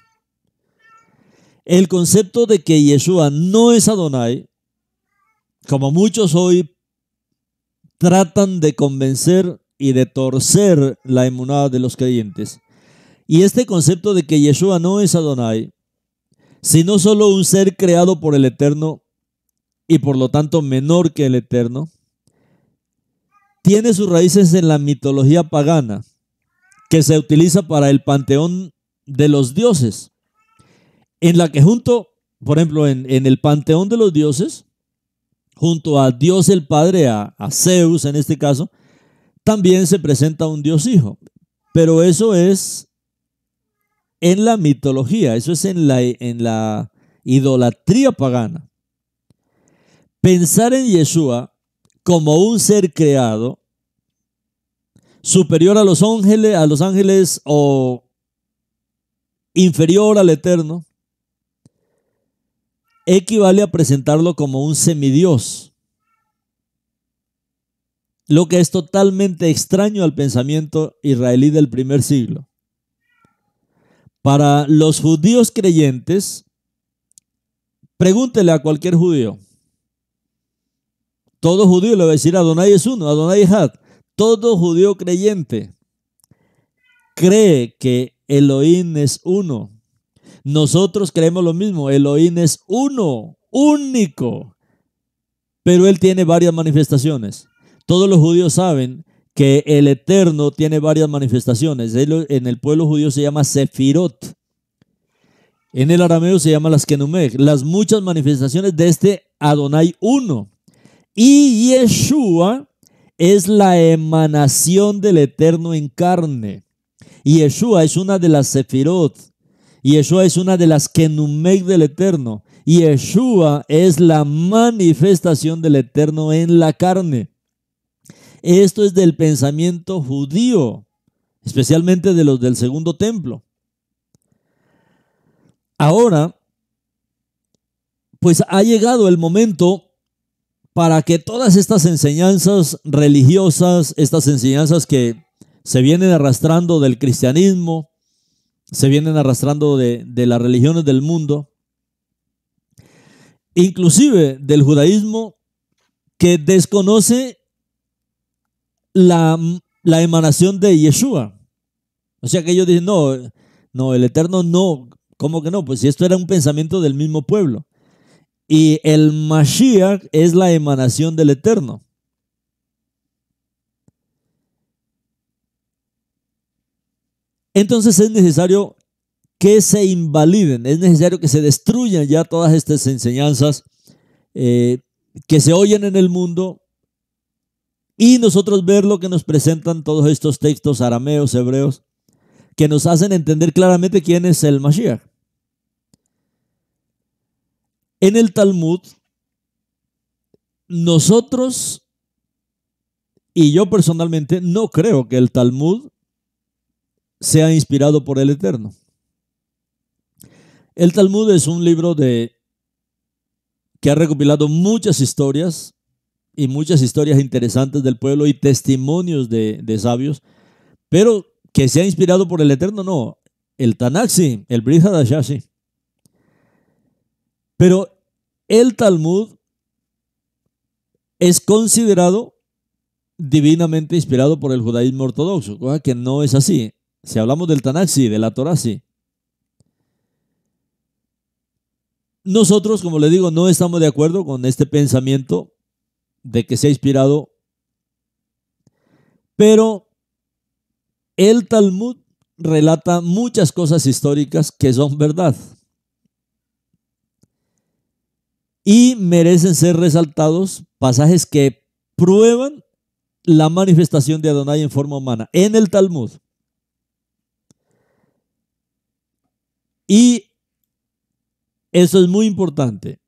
El concepto de que Yeshua no es Adonai, como muchos hoy tratan de convencer y de torcer la emuná de los creyentes. Y este concepto de que Yeshua no es Adonai, sino solo un ser creado por el Eterno y por lo tanto menor que el Eterno, tiene sus raíces en la mitología pagana, que se utiliza para el panteón de los dioses, en la que junto, por ejemplo, en, el panteón de los dioses, junto a Dios el Padre, a, Zeus en este caso, también se presenta un Dios Hijo. Pero eso es en la mitología, eso es en la, en la idolatría pagana. Pensar en Yeshua como un ser creado, superior a los ángeles, a los ángeles o inferior al eterno, equivale a presentarlo como un semidios, lo que es totalmente extraño al pensamiento israelí del primer siglo. Para los judíos creyentes, pregúntele a cualquier judío, todo judío le va a decir Adonai es uno, Adonai es Todo judío creyente cree que Elohim es uno. Nosotros creemos lo mismo, Elohim es uno, único. Pero él tiene varias manifestaciones. Todos los judíos saben que el Eterno tiene varias manifestaciones. en el pueblo judío se llama Sefirot. En el arameo se llama las Kenumeg. Las muchas manifestaciones de este Adonai uno. Y Yeshua es la emanación del Eterno en carne. Yeshua es una de las Sefirot. Yeshua es una de las Kenumeg del Eterno. Y Yeshua es la manifestación del Eterno en la carne. Esto es del pensamiento judío, especialmente de los del segundo templo. Ahora, pues ha llegado el momento para que todas estas enseñanzas religiosas, estas enseñanzas que se vienen arrastrando del cristianismo, se vienen arrastrando de, las religiones del mundo, inclusive del judaísmo, que desconoce la, la, emanación de Yeshua. O sea que ellos dicen, no, no, el Eterno no, ¿cómo que no? Pues si esto era un pensamiento del mismo pueblo. Y el Mashiach es la emanación del Eterno. Entonces es necesario que se invaliden, es necesario que se destruyan ya todas estas enseñanzas eh, que se oyen en el mundo y nosotros ver lo que nos presentan todos estos textos arameos, hebreos, que nos hacen entender claramente quién es el Mashiach. En el Talmud, nosotros, y yo personalmente, no creo que el Talmud sea inspirado por el Eterno. El Talmud es un libro de, que ha recopilado muchas historias y muchas historias interesantes del pueblo y testimonios de, sabios, pero que sea inspirado por el Eterno, no. El Tanakh el Brihadashah pero el Talmud es considerado divinamente inspirado por el judaísmo ortodoxo, cosa que no es así. Si hablamos del Tanakh, de la Torah, Nosotros, como le digo, no estamos de acuerdo con este pensamiento de que se ha inspirado, pero el Talmud relata muchas cosas históricas que son verdad. y merecen ser resaltados pasajes que prueban la manifestación de Adonai en forma humana en el Talmud. Y eso es muy importante.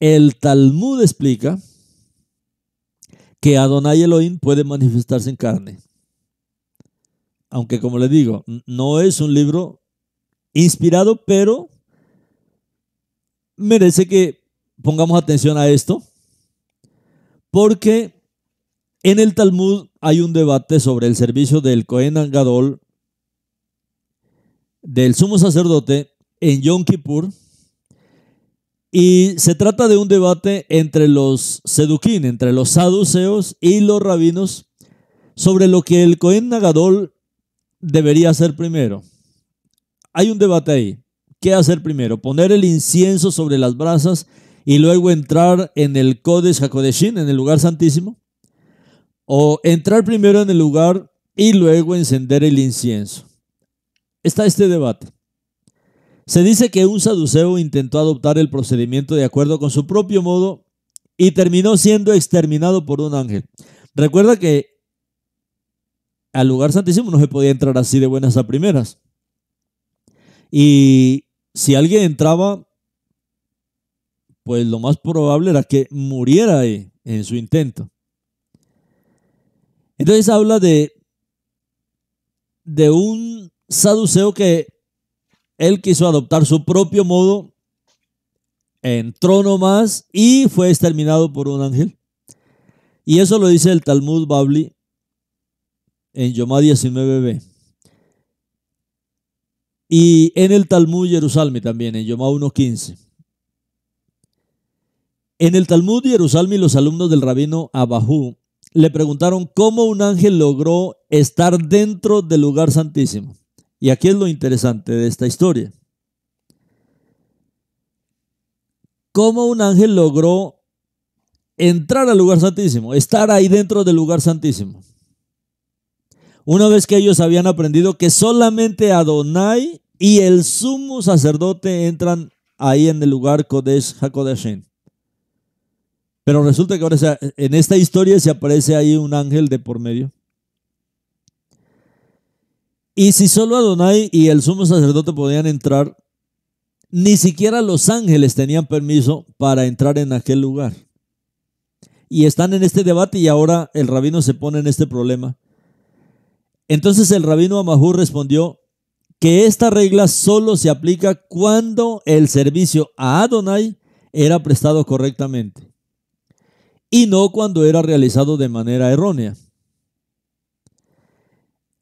El Talmud explica que Adonai Elohim puede manifestarse en carne aunque como les digo, no es un libro inspirado, pero merece que pongamos atención a esto, porque en el Talmud hay un debate sobre el servicio del Cohen Gadol, del sumo sacerdote, en Yom Kippur, y se trata de un debate entre los seduquín, entre los saduceos y los rabinos, sobre lo que el Cohen Nagadol debería hacer primero? Hay un debate ahí. ¿Qué hacer primero? ¿Poner el incienso sobre las brasas y luego entrar en el Kodesh Hakodeshin, en el lugar santísimo? ¿O entrar primero en el lugar y luego encender el incienso? Está este debate. Se dice que un saduceo intentó adoptar el procedimiento de acuerdo con su propio modo y terminó siendo exterminado por un ángel. Recuerda que al lugar santísimo no se podía entrar así de buenas a primeras. Y si alguien entraba, pues lo más probable era que muriera en su intento. Entonces habla de, de un saduceo que él quiso adoptar su propio modo, entró nomás y fue exterminado por un ángel. Y eso lo dice el Talmud Babli en Yomá 19b. Y en el Talmud Jerusalén también, en Yomá 1.15. En el Talmud Jerusalén los alumnos del rabino Abahú le preguntaron cómo un ángel logró estar dentro del lugar santísimo. Y aquí es lo interesante de esta historia. Cómo un ángel logró entrar al lugar santísimo, estar ahí dentro del lugar santísimo una vez que ellos habían aprendido que solamente Adonai y el sumo sacerdote entran ahí en el lugar Kodesh HaKodeshim. Pero resulta que ahora en esta historia se aparece ahí un ángel de por medio. Y si solo Adonai y el sumo sacerdote podían entrar, ni siquiera los ángeles tenían permiso para entrar en aquel lugar. Y están en este debate y ahora el rabino se pone en este problema. Entonces el rabino Amahú respondió que esta regla solo se aplica cuando el servicio a Adonai era prestado correctamente y no cuando era realizado de manera errónea.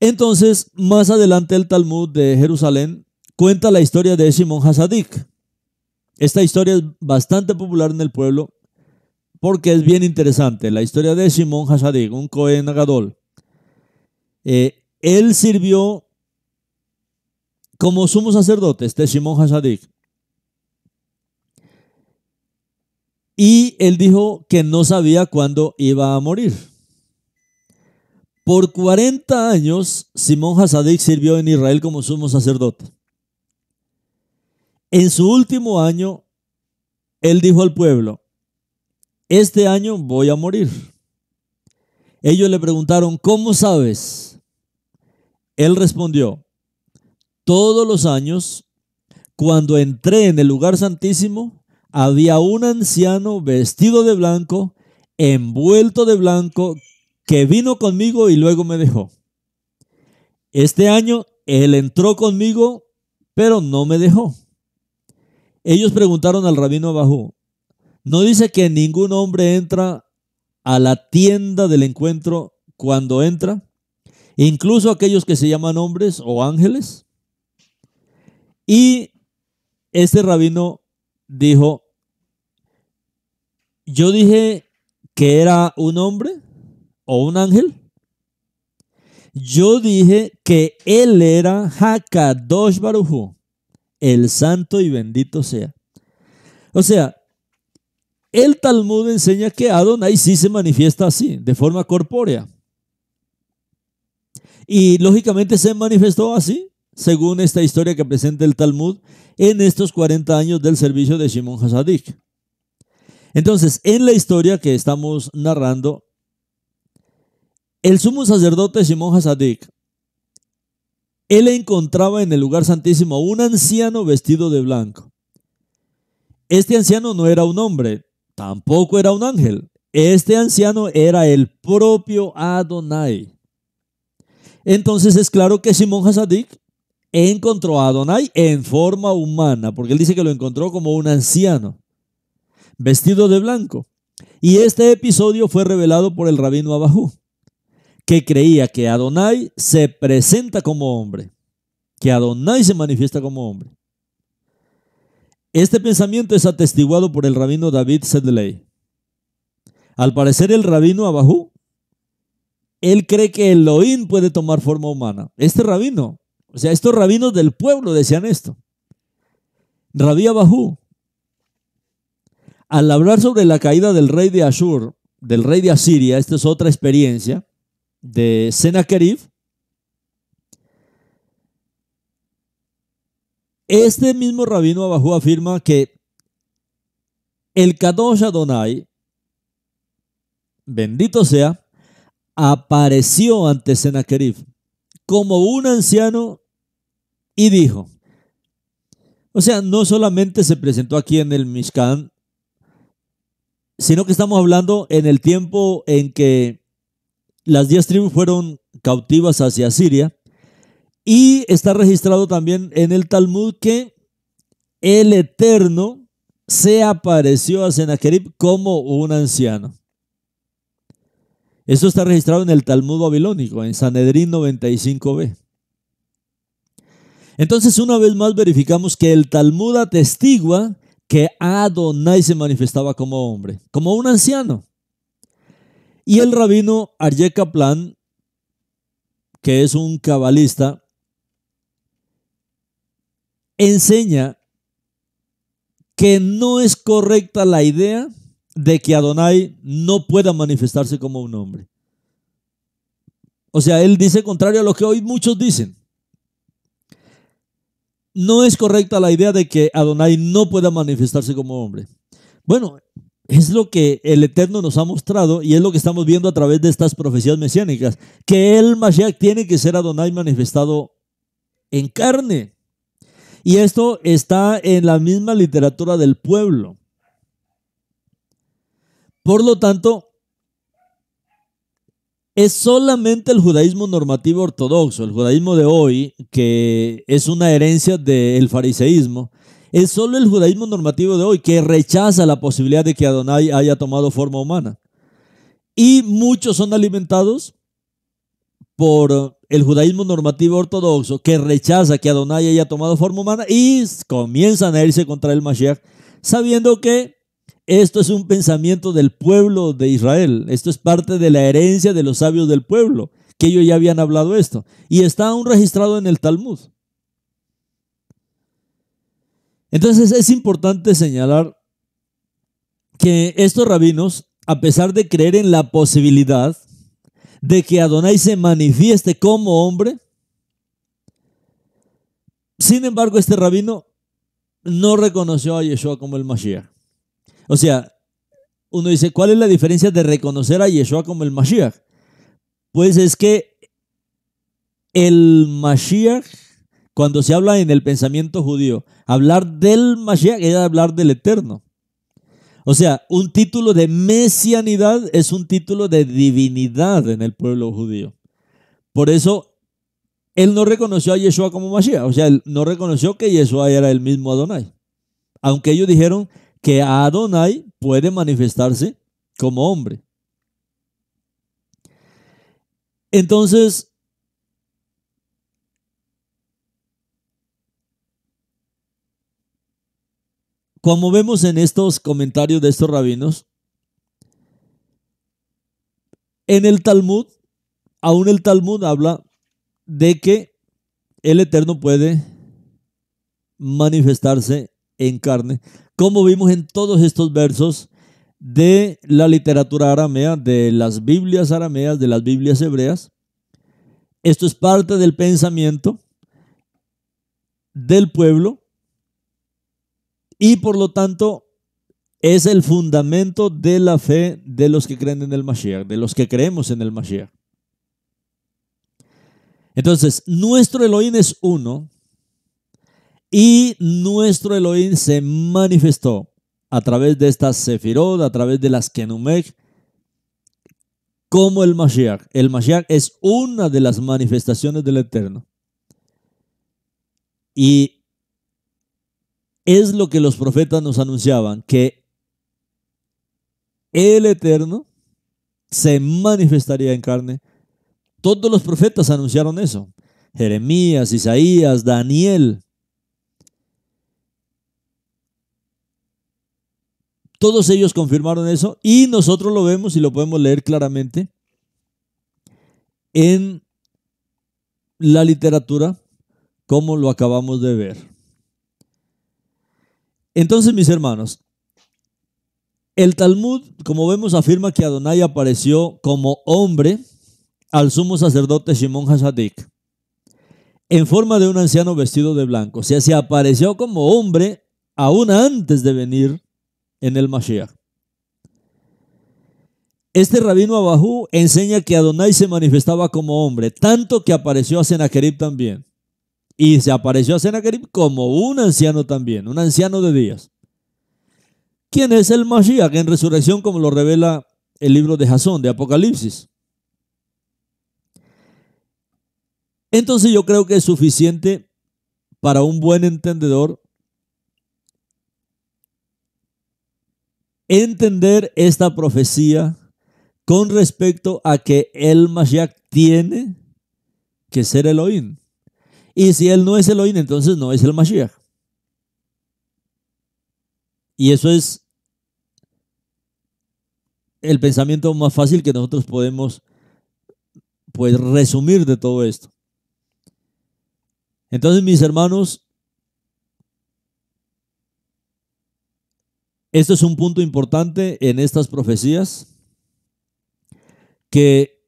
Entonces, más adelante el Talmud de Jerusalén cuenta la historia de Simón Hasadik. Esta historia es bastante popular en el pueblo porque es bien interesante. La historia de Simón Hasadik, un Cohen Agadol eh, él sirvió como sumo sacerdote, este Simón Hasadik Y él dijo que no sabía cuándo iba a morir. Por 40 años, Simón Hasadik sirvió en Israel como sumo sacerdote. En su último año, él dijo al pueblo, este año voy a morir. Ellos le preguntaron, ¿cómo sabes? Él respondió, todos los años, cuando entré en el lugar santísimo, había un anciano vestido de blanco, envuelto de blanco, que vino conmigo y luego me dejó. Este año él entró conmigo, pero no me dejó. Ellos preguntaron al rabino Abajú, ¿no dice que ningún hombre entra a la tienda del encuentro cuando entra? incluso aquellos que se llaman hombres o ángeles. Y este rabino dijo, yo dije que era un hombre o un ángel. Yo dije que él era Hakadosh Barujo, el santo y bendito sea. O sea, el Talmud enseña que Adonai sí se manifiesta así, de forma corpórea. Y lógicamente se manifestó así, según esta historia que presenta el Talmud, en estos 40 años del servicio de Shimon Hasadik. Entonces, en la historia que estamos narrando, el sumo sacerdote Shimon Hasadik, él encontraba en el lugar santísimo a un anciano vestido de blanco. Este anciano no era un hombre, tampoco era un ángel. Este anciano era el propio Adonai. Entonces es claro que Simón Hasadik encontró a Adonai en forma humana, porque él dice que lo encontró como un anciano, vestido de blanco. Y este episodio fue revelado por el rabino Abajú, que creía que Adonai se presenta como hombre, que Adonai se manifiesta como hombre. Este pensamiento es atestiguado por el rabino David Sedley. Al parecer el rabino Abajú él cree que Elohim puede tomar forma humana. Este rabino, o sea, estos rabinos del pueblo decían esto. Rabí Abahú, al hablar sobre la caída del rey de Ashur, del rey de Asiria, esta es otra experiencia de Senaquerib, este mismo rabino Abahú afirma que el Kadosh Adonai, bendito sea, apareció ante Sennacherib como un anciano y dijo, o sea, no solamente se presentó aquí en el Mishkan, sino que estamos hablando en el tiempo en que las diez tribus fueron cautivas hacia Siria. Y está registrado también en el Talmud que el Eterno se apareció a Sennacherib como un anciano. Eso está registrado en el Talmud babilónico, en Sanedrín 95b. Entonces, una vez más verificamos que el Talmud atestigua que Adonai se manifestaba como hombre, como un anciano. Y el rabino Arye que es un cabalista, enseña que no es correcta la idea de que Adonai no pueda manifestarse como un hombre. O sea, él dice contrario a lo que hoy muchos dicen. No es correcta la idea de que Adonai no pueda manifestarse como hombre. Bueno, es lo que el Eterno nos ha mostrado y es lo que estamos viendo a través de estas profecías mesiánicas, que el Mashiach tiene que ser Adonai manifestado en carne. Y esto está en la misma literatura del pueblo. Por lo tanto, es solamente el judaísmo normativo ortodoxo, el judaísmo de hoy, que es una herencia del fariseísmo, es solo el judaísmo normativo de hoy que rechaza la posibilidad de que Adonai haya tomado forma humana. Y muchos son alimentados por el judaísmo normativo ortodoxo que rechaza que Adonai haya tomado forma humana y comienzan a irse contra el Mashiach, sabiendo que esto es un pensamiento del pueblo de Israel. Esto es parte de la herencia de los sabios del pueblo, que ellos ya habían hablado esto. Y está aún registrado en el Talmud. Entonces es importante señalar que estos rabinos, a pesar de creer en la posibilidad de que Adonai se manifieste como hombre, sin embargo este rabino no reconoció a Yeshua como el Mashiach. O sea, uno dice, ¿cuál es la diferencia de reconocer a Yeshua como el Mashiach? Pues es que el Mashiach, cuando se habla en el pensamiento judío, hablar del Mashiach es hablar del Eterno. O sea, un título de mesianidad es un título de divinidad en el pueblo judío. Por eso, él no reconoció a Yeshua como Mashiach. O sea, él no reconoció que Yeshua era el mismo Adonai. Aunque ellos dijeron, que Adonai puede manifestarse como hombre. Entonces, como vemos en estos comentarios de estos rabinos, en el Talmud, aún el Talmud habla de que el Eterno puede manifestarse en carne, como vimos en todos estos versos de la literatura aramea, de las Biblias arameas, de las Biblias hebreas. Esto es parte del pensamiento del pueblo y por lo tanto es el fundamento de la fe de los que creen en el Mashiach, de los que creemos en el Mashiach. Entonces, nuestro Elohim es uno, y nuestro Elohim se manifestó a través de estas Sefirot, a través de las Kenumek, como el Mashiach. El Mashiach es una de las manifestaciones del Eterno. Y es lo que los profetas nos anunciaban, que el Eterno se manifestaría en carne. Todos los profetas anunciaron eso. Jeremías, Isaías, Daniel, Todos ellos confirmaron eso y nosotros lo vemos y lo podemos leer claramente en la literatura como lo acabamos de ver. Entonces, mis hermanos, el Talmud, como vemos, afirma que Adonai apareció como hombre al sumo sacerdote Shimon Hazadik en forma de un anciano vestido de blanco. O sea, se apareció como hombre aún antes de venir en el Mashiach. Este rabino Abajú. enseña que Adonai se manifestaba como hombre, tanto que apareció a Senaquerib también. Y se apareció a Senaquerib como un anciano también, un anciano de días. ¿Quién es el Mashiach en resurrección como lo revela el libro de Jasón, de Apocalipsis? Entonces yo creo que es suficiente para un buen entendedor entender esta profecía con respecto a que el Mashiach tiene que ser Elohim. Y si él no es Elohim, entonces no es el Mashiach. Y eso es el pensamiento más fácil que nosotros podemos pues resumir de todo esto. Entonces, mis hermanos, Este es un punto importante en estas profecías, que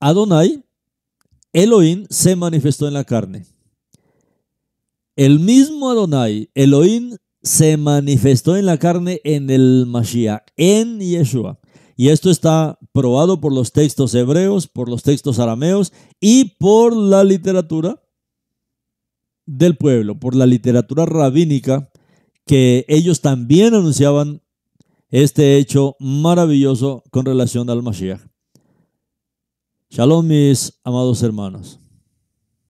Adonai, Elohim, se manifestó en la carne. El mismo Adonai, Elohim, se manifestó en la carne en el Mashiach, en Yeshua. Y esto está probado por los textos hebreos, por los textos arameos y por la literatura del pueblo, por la literatura rabínica que ellos también anunciaban este hecho maravilloso con relación al Mashiach. Shalom mis amados hermanos.